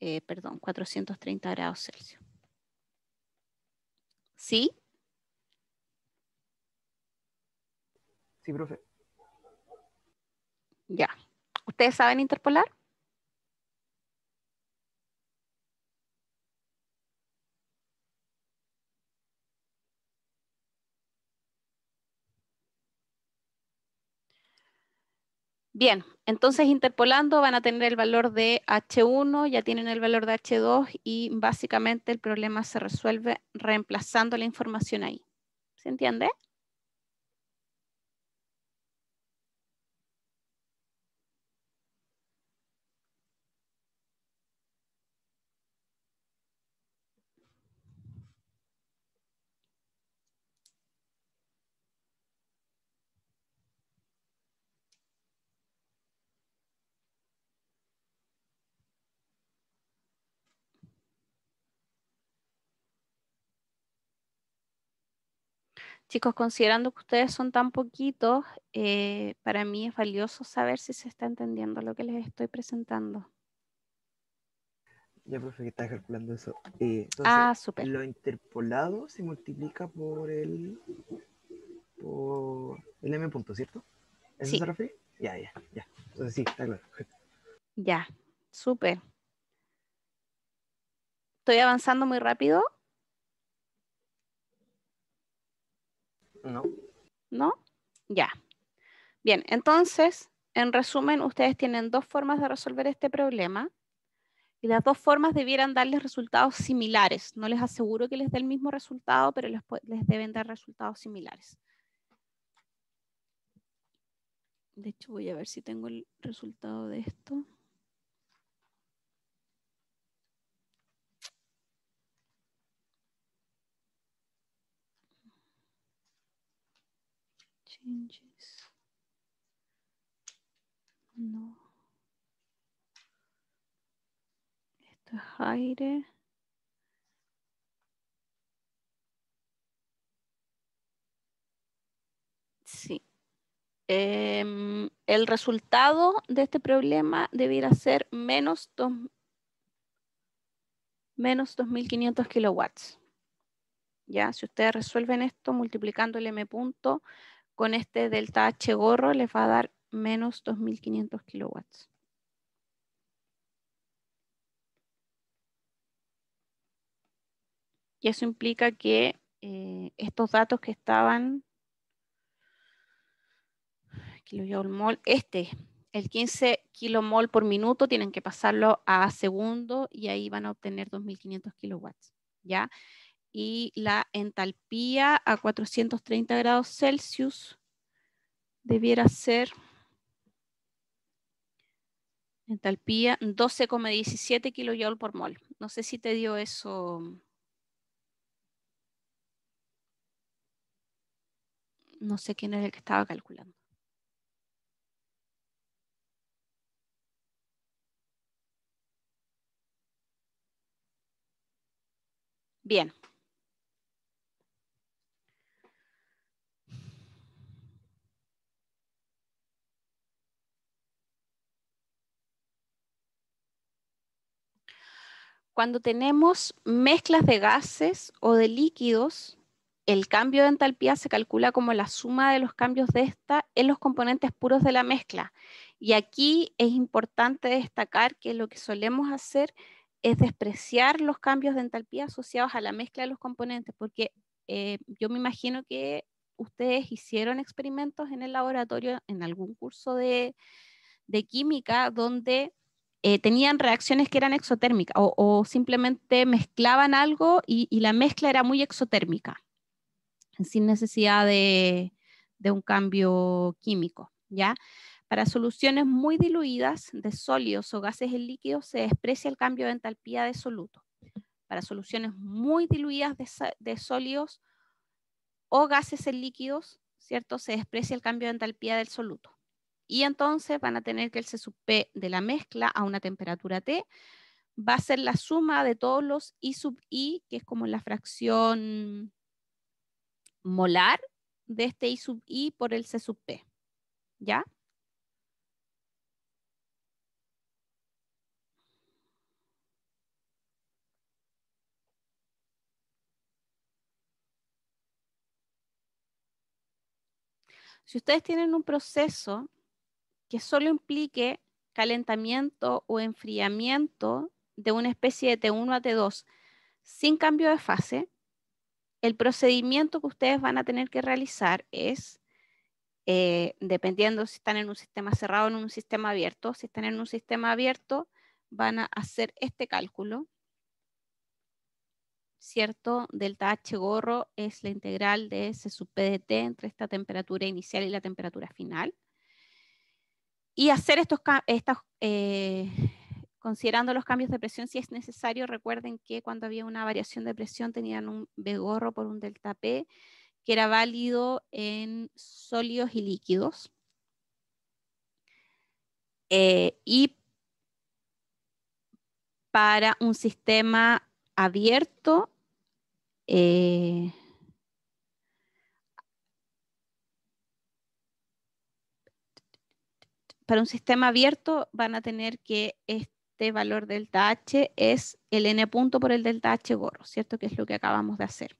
eh, perdón, 430 grados Celsius. ¿Sí? Sí, profe. Ya. ¿Ustedes saben interpolar? Bien, entonces, interpolando van a tener el valor de H1, ya tienen el valor de H2 y básicamente el problema se resuelve reemplazando la información ahí. ¿Se entiende? Chicos, considerando que ustedes son tan poquitos, eh, para mí es valioso saber si se está entendiendo lo que les estoy presentando. Ya, profe, que está calculando eso. Eh, ah, súper. Lo interpolado se multiplica por el, por el m punto, ¿cierto? ¿Eso sí. se Ya, ya, ya. Entonces sí, está claro. Ya, súper. Estoy avanzando muy rápido. No. ¿No? Ya. Bien, entonces, en resumen, ustedes tienen dos formas de resolver este problema y las dos formas debieran darles resultados similares. No les aseguro que les dé el mismo resultado, pero les, les deben dar resultados similares. De hecho, voy a ver si tengo el resultado de esto. No. Esto es aire. Sí. Em, el resultado de este problema debiera ser menos, dos, menos 2.500 kilowatts. ¿Ya? Si ustedes resuelven esto multiplicando el m punto con este delta H gorro les va a dar menos 2.500 kilowatts. Y eso implica que eh, estos datos que estaban, este, el 15 kilomol por minuto, tienen que pasarlo a segundo y ahí van a obtener 2.500 kilowatts. ¿ya? y la entalpía a 430 grados Celsius debiera ser entalpía 12,17 kJ por mol. No sé si te dio eso. No sé quién es el que estaba calculando. Bien. Cuando tenemos mezclas de gases o de líquidos, el cambio de entalpía se calcula como la suma de los cambios de esta en los componentes puros de la mezcla. Y aquí es importante destacar que lo que solemos hacer es despreciar los cambios de entalpía asociados a la mezcla de los componentes, porque eh, yo me imagino que ustedes hicieron experimentos en el laboratorio, en algún curso de química, donde eh, tenían reacciones que eran exotérmicas o, simplemente mezclaban algo y, la mezcla era muy exotérmica, sin necesidad de, un cambio químico, ¿ya? Para soluciones muy diluidas de sólidos o gases en líquidos se desprecia el cambio de entalpía de soluto. Para soluciones muy diluidas de, de sólidos o gases en líquidos, ¿cierto? Se desprecia el cambio de entalpía del soluto. Y entonces van a tener que el C sub p de la mezcla a una temperatura T va a ser la suma de todos los I sub I, que es como la fracción molar de este I sub I por el C sub P. ¿Ya? Si ustedes tienen un proceso que solo implique calentamiento o enfriamiento de una especie de T1 a T2 sin cambio de fase, el procedimiento que ustedes van a tener que realizar es, eh, dependiendo si están en un sistema cerrado o en un sistema abierto, si están en un sistema abierto, van a hacer este cálculo, ¿cierto? Delta H gorro es la integral de S sub P de T entre esta temperatura inicial y la temperatura final y hacer estos, cambios, eh, considerando los cambios de presión, si es necesario, recuerden que cuando había una variación de presión tenían un begorro por un delta P que era válido en sólidos y líquidos. Eh, y para un sistema abierto, eh, para un sistema abierto van a tener que este valor delta H es el n punto por el delta H gorro, ¿cierto? Que es lo que acabamos de hacer.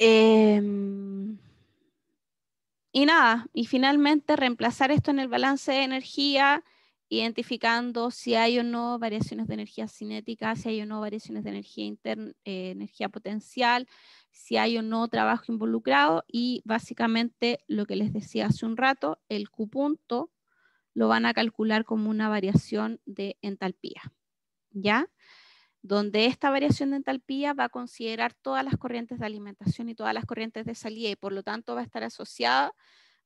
Em, y nada, y finalmente reemplazar esto en el balance de energía, identificando si hay o no variaciones de energía cinética, si hay o no variaciones de energía, interna, eh, energía potencial, si hay o no trabajo involucrado y básicamente lo que les decía hace un rato, el Q punto lo van a calcular como una variación de entalpía, ¿ya? Donde esta variación de entalpía va a considerar todas las corrientes de alimentación y todas las corrientes de salida y por lo tanto va a estar asociada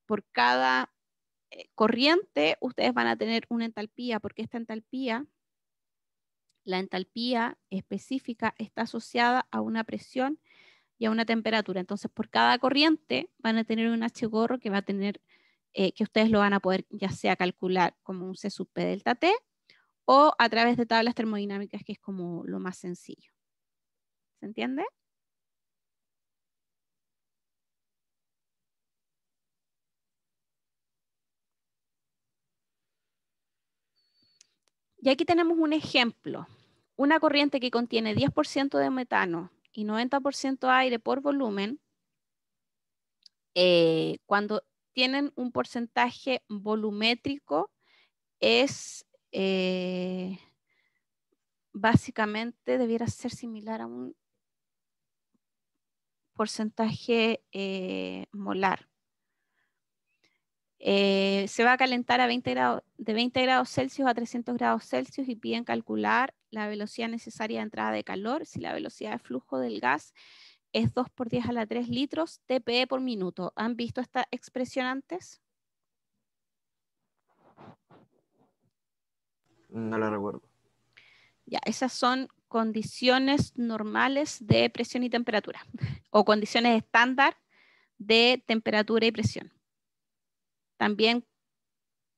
por cada eh, corriente, ustedes van a tener una entalpía, porque esta entalpía, la entalpía específica está asociada a una presión y a una temperatura. Entonces, por cada corriente van a tener un H gorro que va a tener, eh, que ustedes lo van a poder ya sea calcular como un C sub P delta T o a través de tablas termodinámicas, que es como lo más sencillo. ¿Se entiende? Y aquí tenemos un ejemplo. Una corriente que contiene 10% de metano y 90% aire por volumen, eh, cuando tienen un porcentaje volumétrico es eh, básicamente debiera ser similar a un porcentaje eh, molar. se va a calentar a 20 grados, de 20 grados Celsius a 300 grados Celsius y piden calcular la velocidad necesaria de entrada de calor, si la velocidad de flujo del gas es 2 por 10 a la 3 litros TPE e por minuto. ¿Han visto esta expresión antes? No la recuerdo. Ya, esas son condiciones normales de presión y temperatura, o condiciones estándar de temperatura y presión. También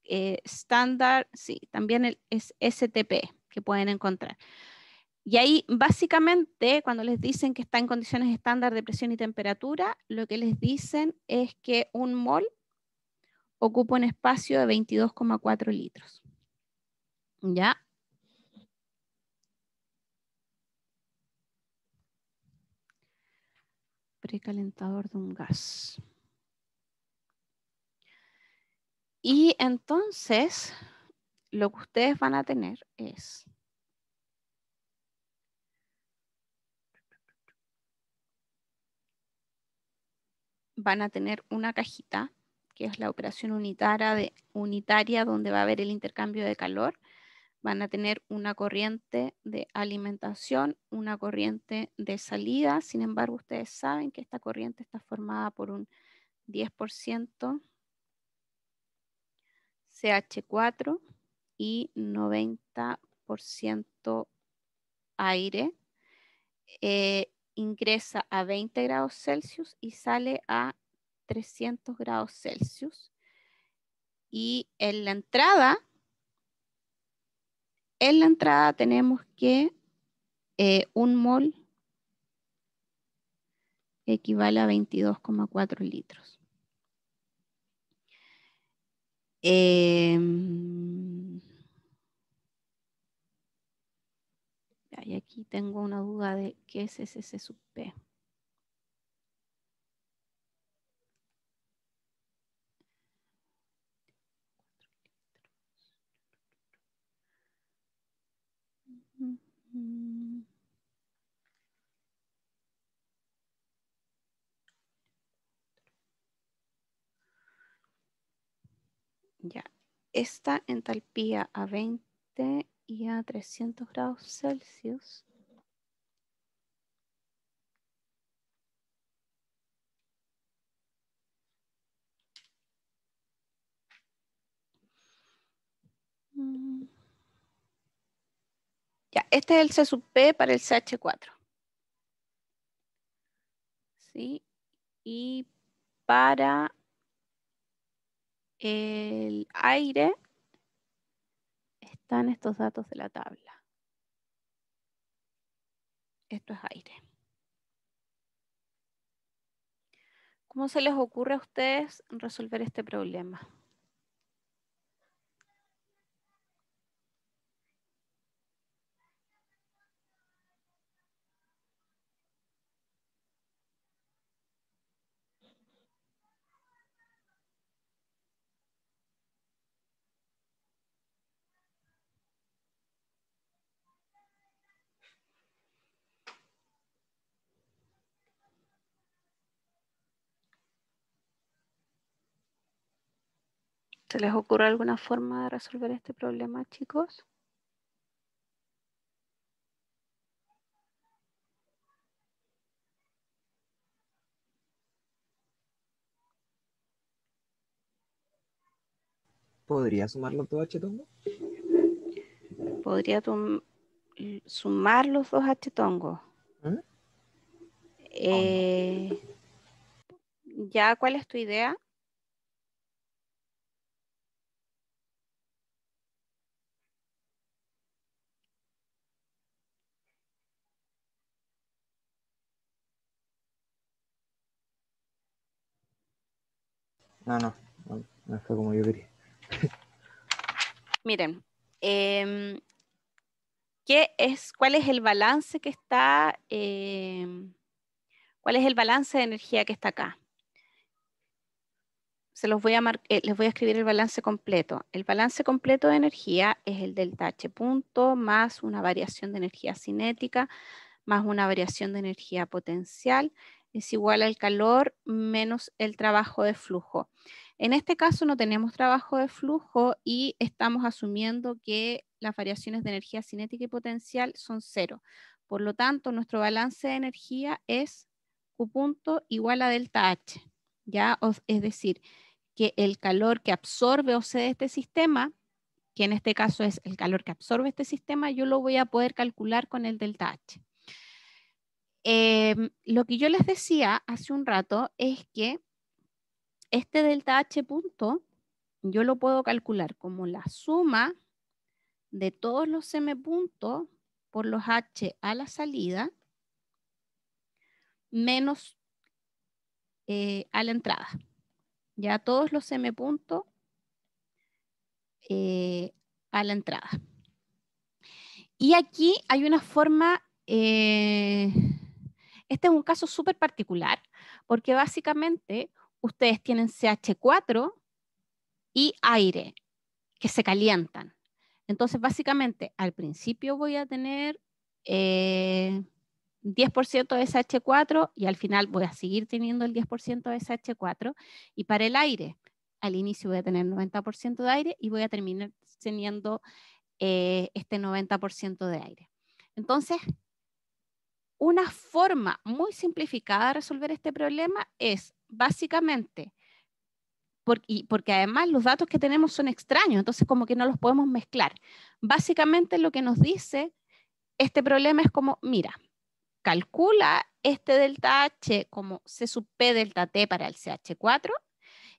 eh, estándar, sí, también el, es STP. E que pueden encontrar. Y ahí básicamente cuando les dicen que está en condiciones estándar de presión y temperatura, lo que les dicen es que un mol ocupa un espacio de 22,4 litros. ¿Ya? Precalentador de un gas. Y entonces, lo que ustedes van a tener es van a tener una cajita, que es la operación unitaria, de, unitaria donde va a haber el intercambio de calor. Van a tener una corriente de alimentación, una corriente de salida. Sin embargo, ustedes saben que esta corriente está formada por un 10% CH4 y 90% aire, eh, ingresa a 20 grados Celsius y sale a 300 grados Celsius. Y en la entrada, en la entrada tenemos que eh, un mol equivale a 22,4 litros. Em, Y aquí tengo una duda de qué es ese C sub P. Ya, esta entalpía a 20 y a 300 grados Celsius. Mm. Ya, este es el C sub P para el CH4. ¿Sí? Y para el aire estos datos de la tabla. Esto es aire. ¿Cómo se les ocurre a ustedes resolver este problema? ¿Se les ocurre alguna forma de resolver este problema, chicos? ¿Podría sumar los dos h-tongos? Podría ¿Mm? sumar los dos h eh, podría sumar los dos h tongos ¿Ya cuál es tu idea? No, no, no, está como yo quería. Miren, em, ¿qué es, ¿cuál es el balance que está, em, cuál es el balance de energía que está acá? Se los voy a eh, les voy a escribir el balance completo. El balance completo de energía es el delta H punto más una variación de energía cinética más una variación de energía potencial es igual al calor menos el trabajo de flujo. En este caso no tenemos trabajo de flujo y estamos asumiendo que las variaciones de energía cinética y potencial son cero. Por lo tanto, nuestro balance de energía es Q punto igual a delta H. ¿ya? Es decir, que el calor que absorbe o cede este sistema, que en este caso es el calor que absorbe este sistema, yo lo voy a poder calcular con el delta H. Em, lo que yo les decía hace un rato es que este delta H punto yo lo puedo calcular como la suma de todos los M puntos por los H a la salida menos eh, a la entrada. Ya todos los M puntos eh, a la entrada. Y aquí hay una forma eh, este es un caso súper particular porque básicamente ustedes tienen CH4 y aire que se calientan. Entonces, básicamente, al principio voy a tener 10% eh, de ch 4 y al final voy a seguir teniendo el 10% de ch 4 Y para el aire, al inicio voy a tener 90% de aire y voy a terminar teniendo eh, este 90% de aire. Entonces, una forma muy simplificada de resolver este problema es básicamente, porque además los datos que tenemos son extraños, entonces como que no los podemos mezclar. Básicamente lo que nos dice este problema es como, mira, calcula este delta H como C sub P delta T para el CH4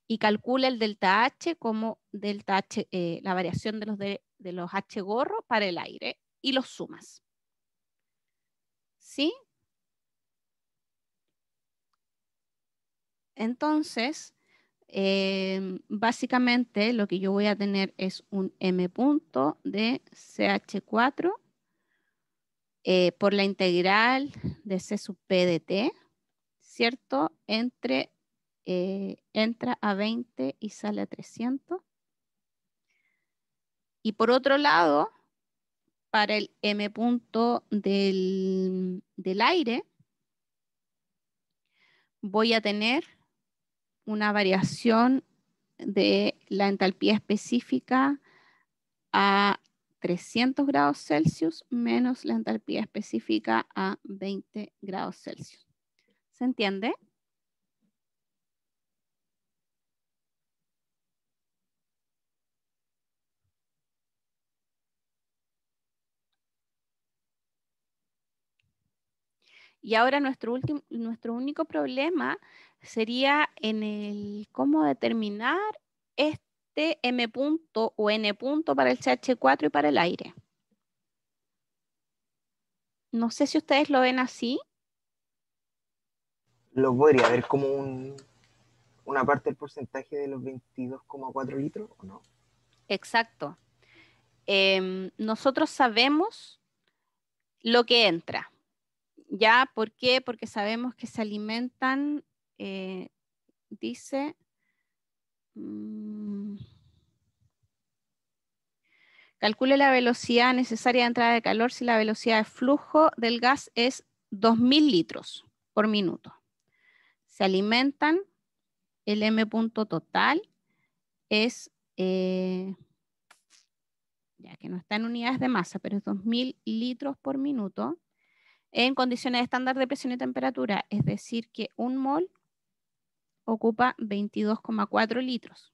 y calcula el delta H como delta H, eh, la variación de los, de los H gorro para el aire y los sumas. ¿Sí? Entonces, em, básicamente lo que yo voy a tener es un M punto de CH4 eh, por la integral de C sub P de T, ¿cierto? Entre, eh, entra a 20 y sale a 300. Y por otro lado, para el M punto del, del aire, voy a tener una variación de la entalpía específica a 300 grados Celsius menos la entalpía específica a 20 grados Celsius. ¿Se entiende? Y ahora nuestro, nuestro único problema sería en el cómo determinar este M punto o N punto para el CH4 y para el aire. No sé si ustedes lo ven así. Lo podría ver como un, una parte del porcentaje de los 22,4 litros, ¿o no? Exacto. Em, nosotros sabemos lo que entra. ¿Ya? ¿Por qué? Porque sabemos que se alimentan, eh, dice, mm, calcule la velocidad necesaria de entrada de calor si la velocidad de flujo del gas es 2.000 litros por minuto. Se alimentan, el M punto total es, eh, ya que no está en unidades de masa, pero es 2.000 litros por minuto en condiciones estándar de presión y temperatura, es decir, que un mol ocupa 22,4 litros.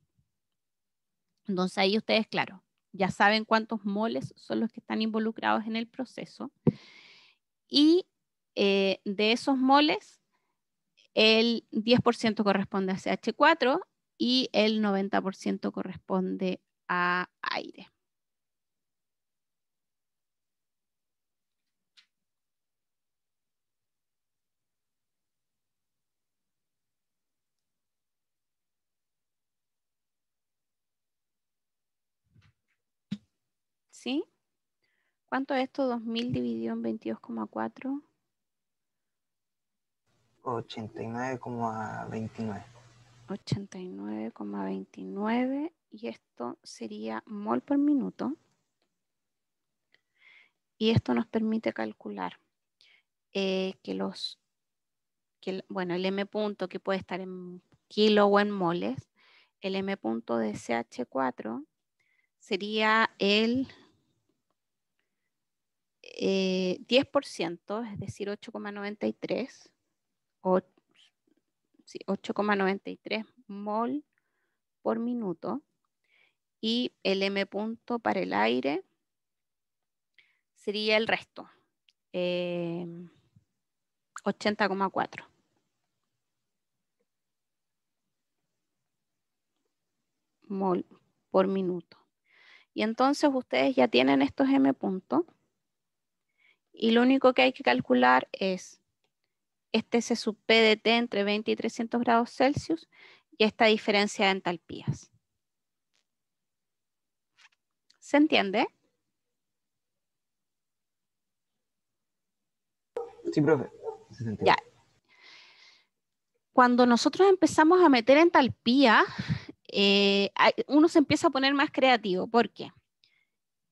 Entonces ahí ustedes, claro, ya saben cuántos moles son los que están involucrados en el proceso. Y eh, de esos moles, el 10% corresponde a CH4 y el 90% corresponde a aire. ¿Sí? ¿Cuánto es esto? 2000 dividido en 22,4. 89,29. 89,29 y esto sería mol por minuto. Y esto nos permite calcular eh, que los, bueno, el M punto que puede estar en kilo o en moles, el M punto de CH4 sería el 10%, eh, es decir, 8,93, 8,93 mol por minuto. Y el M punto para el aire sería el resto, 80,4. Eh, mol por minuto. Y entonces ustedes ya tienen estos M puntos. Y lo único que hay que calcular es este C sub P de T entre 20 y 300 grados Celsius y esta diferencia de entalpías. ¿Se entiende? Sí, profe. ya. Cuando nosotros empezamos a meter entalpía, eh, uno se empieza a poner más creativo. ¿Por qué?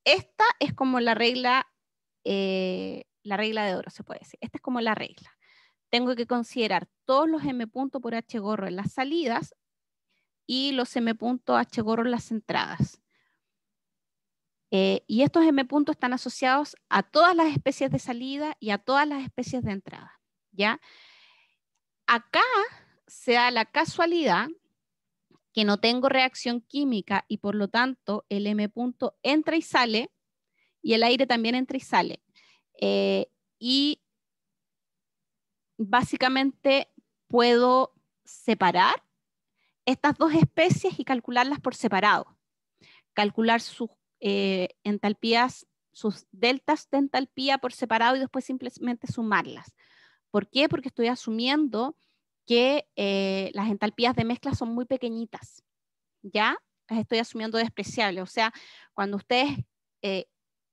Esta es como la regla eh, la regla de oro, se puede decir. Esta es como la regla. Tengo que considerar todos los M puntos por H gorro en las salidas y los M punto H gorro en las entradas. Eh, y estos M puntos están asociados a todas las especies de salida y a todas las especies de entrada. ¿ya? Acá se da la casualidad que no tengo reacción química y por lo tanto el M punto entra y sale y el aire también entra y sale. Eh, y básicamente puedo separar estas dos especies y calcularlas por separado. Calcular sus eh, entalpías, sus deltas de entalpía por separado y después simplemente sumarlas. ¿Por qué? Porque estoy asumiendo que eh, las entalpías de mezcla son muy pequeñitas, ¿ya? Las estoy asumiendo despreciables. O sea, cuando ustedes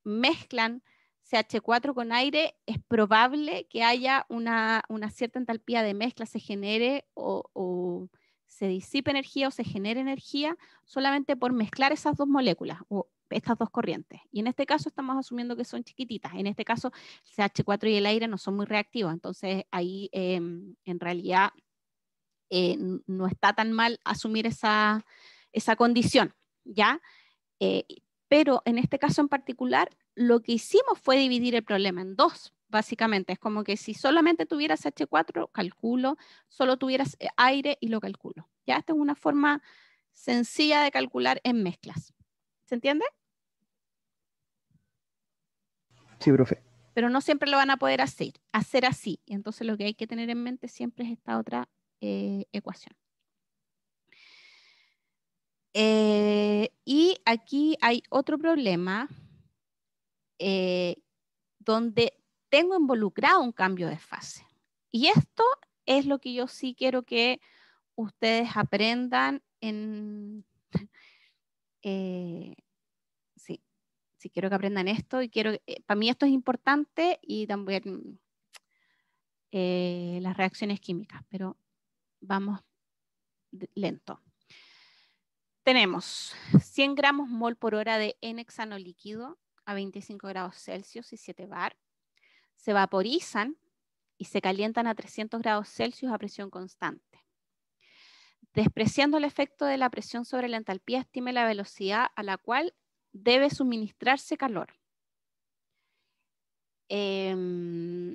mezclan CH4 con aire, es probable que haya una, cierta entalpía de mezcla, se genere o, se disipe energía o se genere energía solamente por mezclar esas dos moléculas o estas dos corrientes. Y en este caso estamos asumiendo que son chiquititas. En este caso, el CH4 y el aire no son muy reactivos, entonces ahí em, en realidad eh, no está tan mal asumir esa, condición, ¿ya? Eh, pero en este caso en particular, lo que hicimos fue dividir el problema en dos, básicamente. Es como que si solamente tuvieras H4, calculo, solo tuvieras eh, aire y lo calculo. Ya, esta es una forma sencilla de calcular en mezclas. ¿Se entiende? Sí, profe. Pero no siempre lo van a poder hacer, hacer así. entonces lo que hay que tener en mente siempre es esta otra eh, ecuación. Eh, y aquí hay otro problema eh, donde tengo involucrado un cambio de fase. Y esto es lo que yo sí quiero que ustedes aprendan en... Eh, sí, sí quiero que aprendan esto y quiero, para mí esto es importante y también las reacciones químicas, pero vamos lento. Tenemos 100 gramos mol por hora de N-hexano líquido a 25 grados Celsius y 7 bar. Se vaporizan y se calientan a 300 grados Celsius a presión constante. Despreciando el efecto de la presión sobre la entalpía, estime la velocidad a la cual debe suministrarse calor. Em,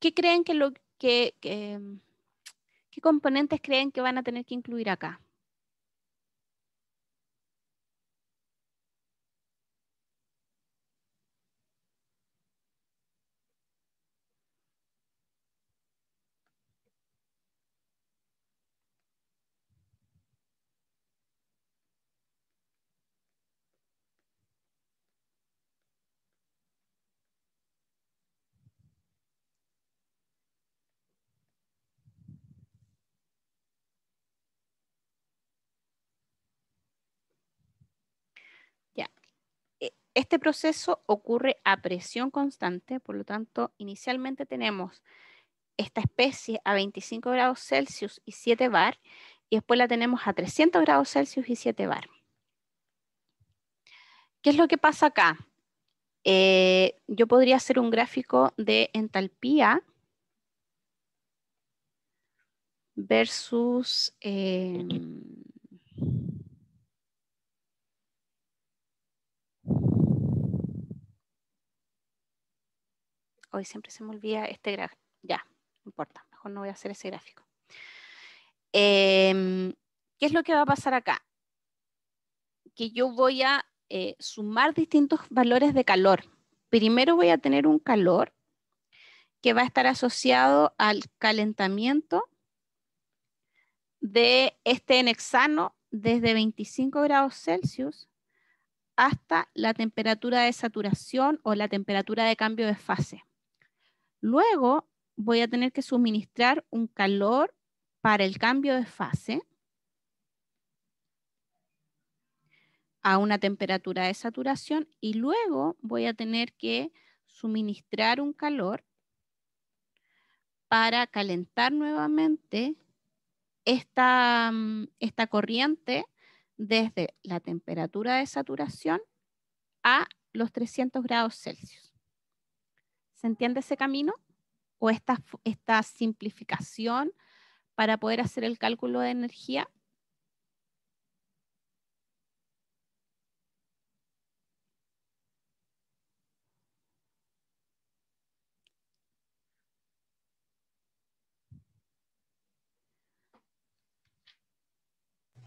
¿Qué creen que, lo, que em, ¿Qué componentes creen que van a tener que incluir acá? Este proceso ocurre a presión constante, por lo tanto, inicialmente tenemos esta especie a 25 grados Celsius y 7 bar, y después la tenemos a 300 grados Celsius y 7 bar. ¿Qué es lo que pasa acá? Eh, yo podría hacer un gráfico de entalpía versus em, hoy siempre se me olvida este gráfico. Ya, no importa, mejor no voy a hacer ese gráfico. Em, ¿Qué es lo que va a pasar acá? Que yo voy a eh, sumar distintos valores de calor. Primero voy a tener un calor que va a estar asociado al calentamiento de este enexano desde 25 grados Celsius hasta la temperatura de saturación o la temperatura de cambio de fase. Luego voy a tener que suministrar un calor para el cambio de fase a una temperatura de saturación y luego voy a tener que suministrar un calor para calentar nuevamente esta, mm, corriente desde la temperatura de saturación a los 300 grados Celsius. ¿Se entiende ese camino? ¿O esta, esta simplificación para poder hacer el cálculo de energía?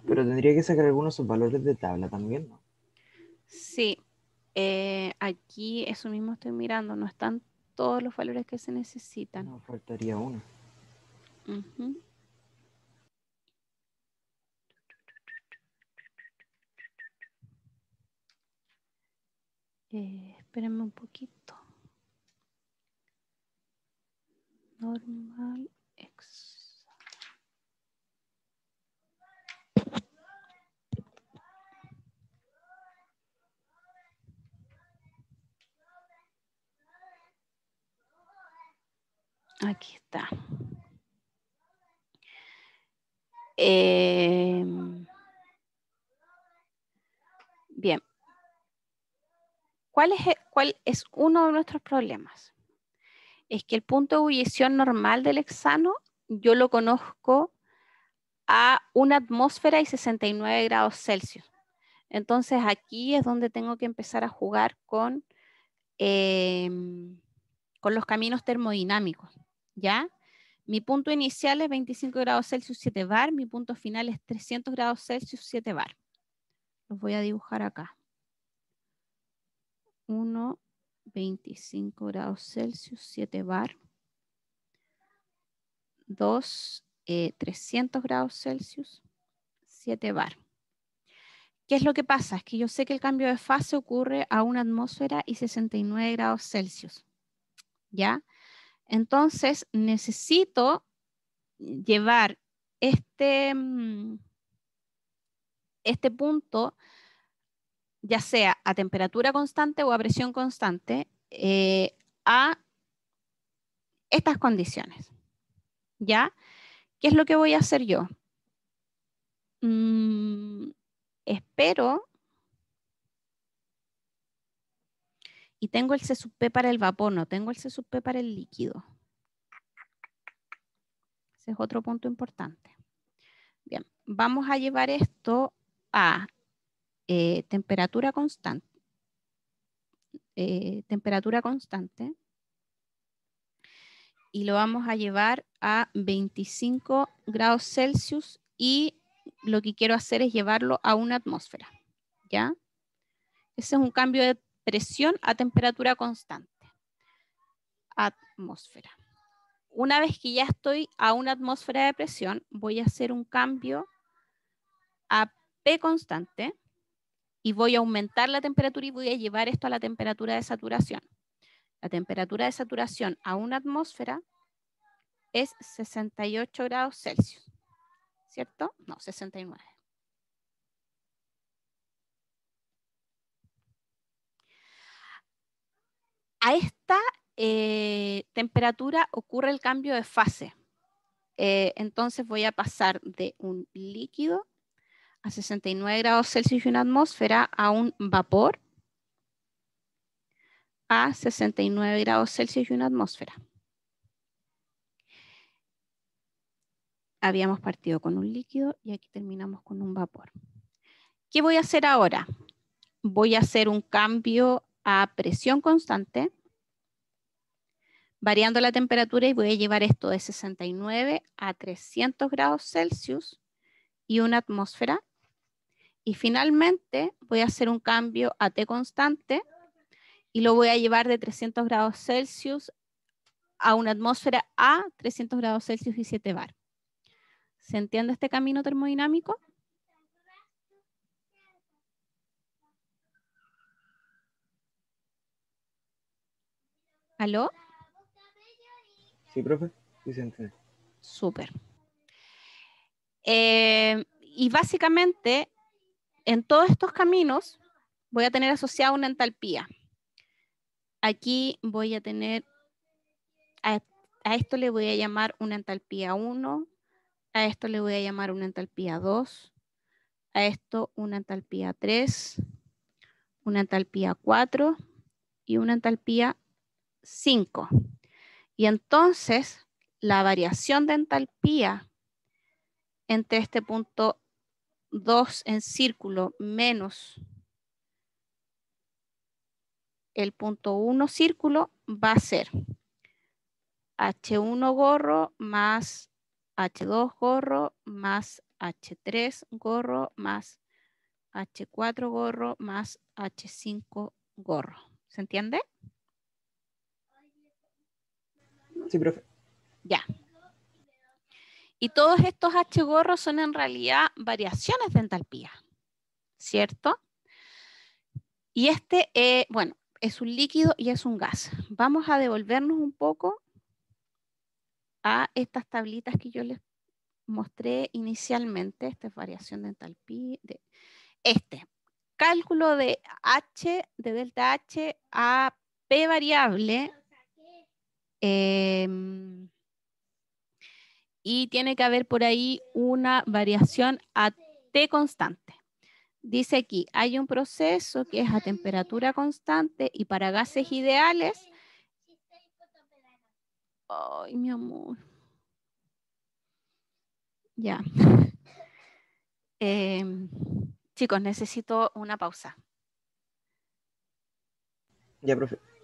Pero tendría que sacar algunos valores de tabla también, ¿no? Sí. Eh, aquí eso mismo estoy mirando, no están todos los valores que se necesitan. No, faltaría uno. Eh, espérenme un poquito. Normal Aquí está. Em, bien. ¿Cuál es, e, ¿Cuál es uno de nuestros problemas? Es que el punto de ebullición normal del hexano yo lo conozco a una atmósfera y 69 grados Celsius. Entonces aquí es donde tengo que empezar a jugar con, em, con los caminos termodinámicos. ¿ya? Mi punto inicial es 25 grados Celsius 7 bar, mi punto final es 300 grados Celsius 7 bar. Los voy a dibujar acá. 1, 25 grados Celsius 7 bar. 2, 300 eh, grados Celsius 7 bar. ¿Qué es lo que pasa? Es que yo sé que el cambio de fase ocurre a una atmósfera y 69 grados Celsius. ¿Ya? Entonces, necesito llevar este, mm, este punto, ya sea a temperatura constante o a presión constante, eh, a estas condiciones. ¿Ya? ¿Qué es lo que voy a hacer yo? Mm, espero y tengo el C sub P para el vapor, no tengo el C sub P para el líquido. Ese es otro punto importante. Bien, vamos a llevar esto a eh, temperatura constante. Eh, temperatura constante. Y lo vamos a llevar a 25 grados Celsius y lo que quiero hacer es llevarlo a una atmósfera. ¿Ya? Ese es un cambio de presión a temperatura constante. Atmósfera. Una vez que ya estoy a una atmósfera de presión, voy a hacer un cambio a P constante y voy a aumentar la temperatura y voy a llevar esto a la temperatura de saturación. La temperatura de saturación a una atmósfera es 68 grados Celsius, ¿cierto? No, 69. a esta eh, temperatura ocurre el cambio de fase. Eh, entonces voy a pasar de un líquido a 69 grados Celsius y una atmósfera a un vapor a 69 grados Celsius y una atmósfera. Habíamos partido con un líquido y aquí terminamos con un vapor. ¿Qué voy a hacer ahora? Voy a hacer un cambio a presión constante, variando la temperatura y voy a llevar esto de 69 a 300 grados Celsius y una atmósfera. Y finalmente voy a hacer un cambio a T constante y lo voy a llevar de 300 grados Celsius a una atmósfera a 300 grados Celsius y 7 bar. ¿Se entiende este camino termodinámico? ¿Aló? Sí, profe, sí se entiende. Súper. Eh, y básicamente, en todos estos caminos voy a tener asociada una entalpía. Aquí voy a tener, a, a esto le voy a llamar una entalpía 1, a esto le voy a llamar una entalpía 2, a esto una entalpía 3, una entalpía 4 y una entalpía 5. Y entonces la variación de entalpía entre este punto 2 en círculo menos el punto 1 círculo va a ser H1 gorro más H2 gorro más H3 gorro más H4 gorro más H5 gorro. ¿Se entiende? Sí, profe. Ya. Y todos estos H-gorros son en realidad variaciones de entalpía, ¿cierto? Y este, eh, bueno, es un líquido y es un gas. Vamos a devolvernos un poco a estas tablitas que yo les mostré inicialmente. Esta es variación de entalpía. De, este, cálculo de H, de delta H a P variable Em, y tiene que haber por ahí una variación a T constante. Dice aquí, hay un proceso que es a temperatura constante y para gases ideales. Ay, mi amor. Ya. Em, chicos, necesito una pausa. Ya, profe.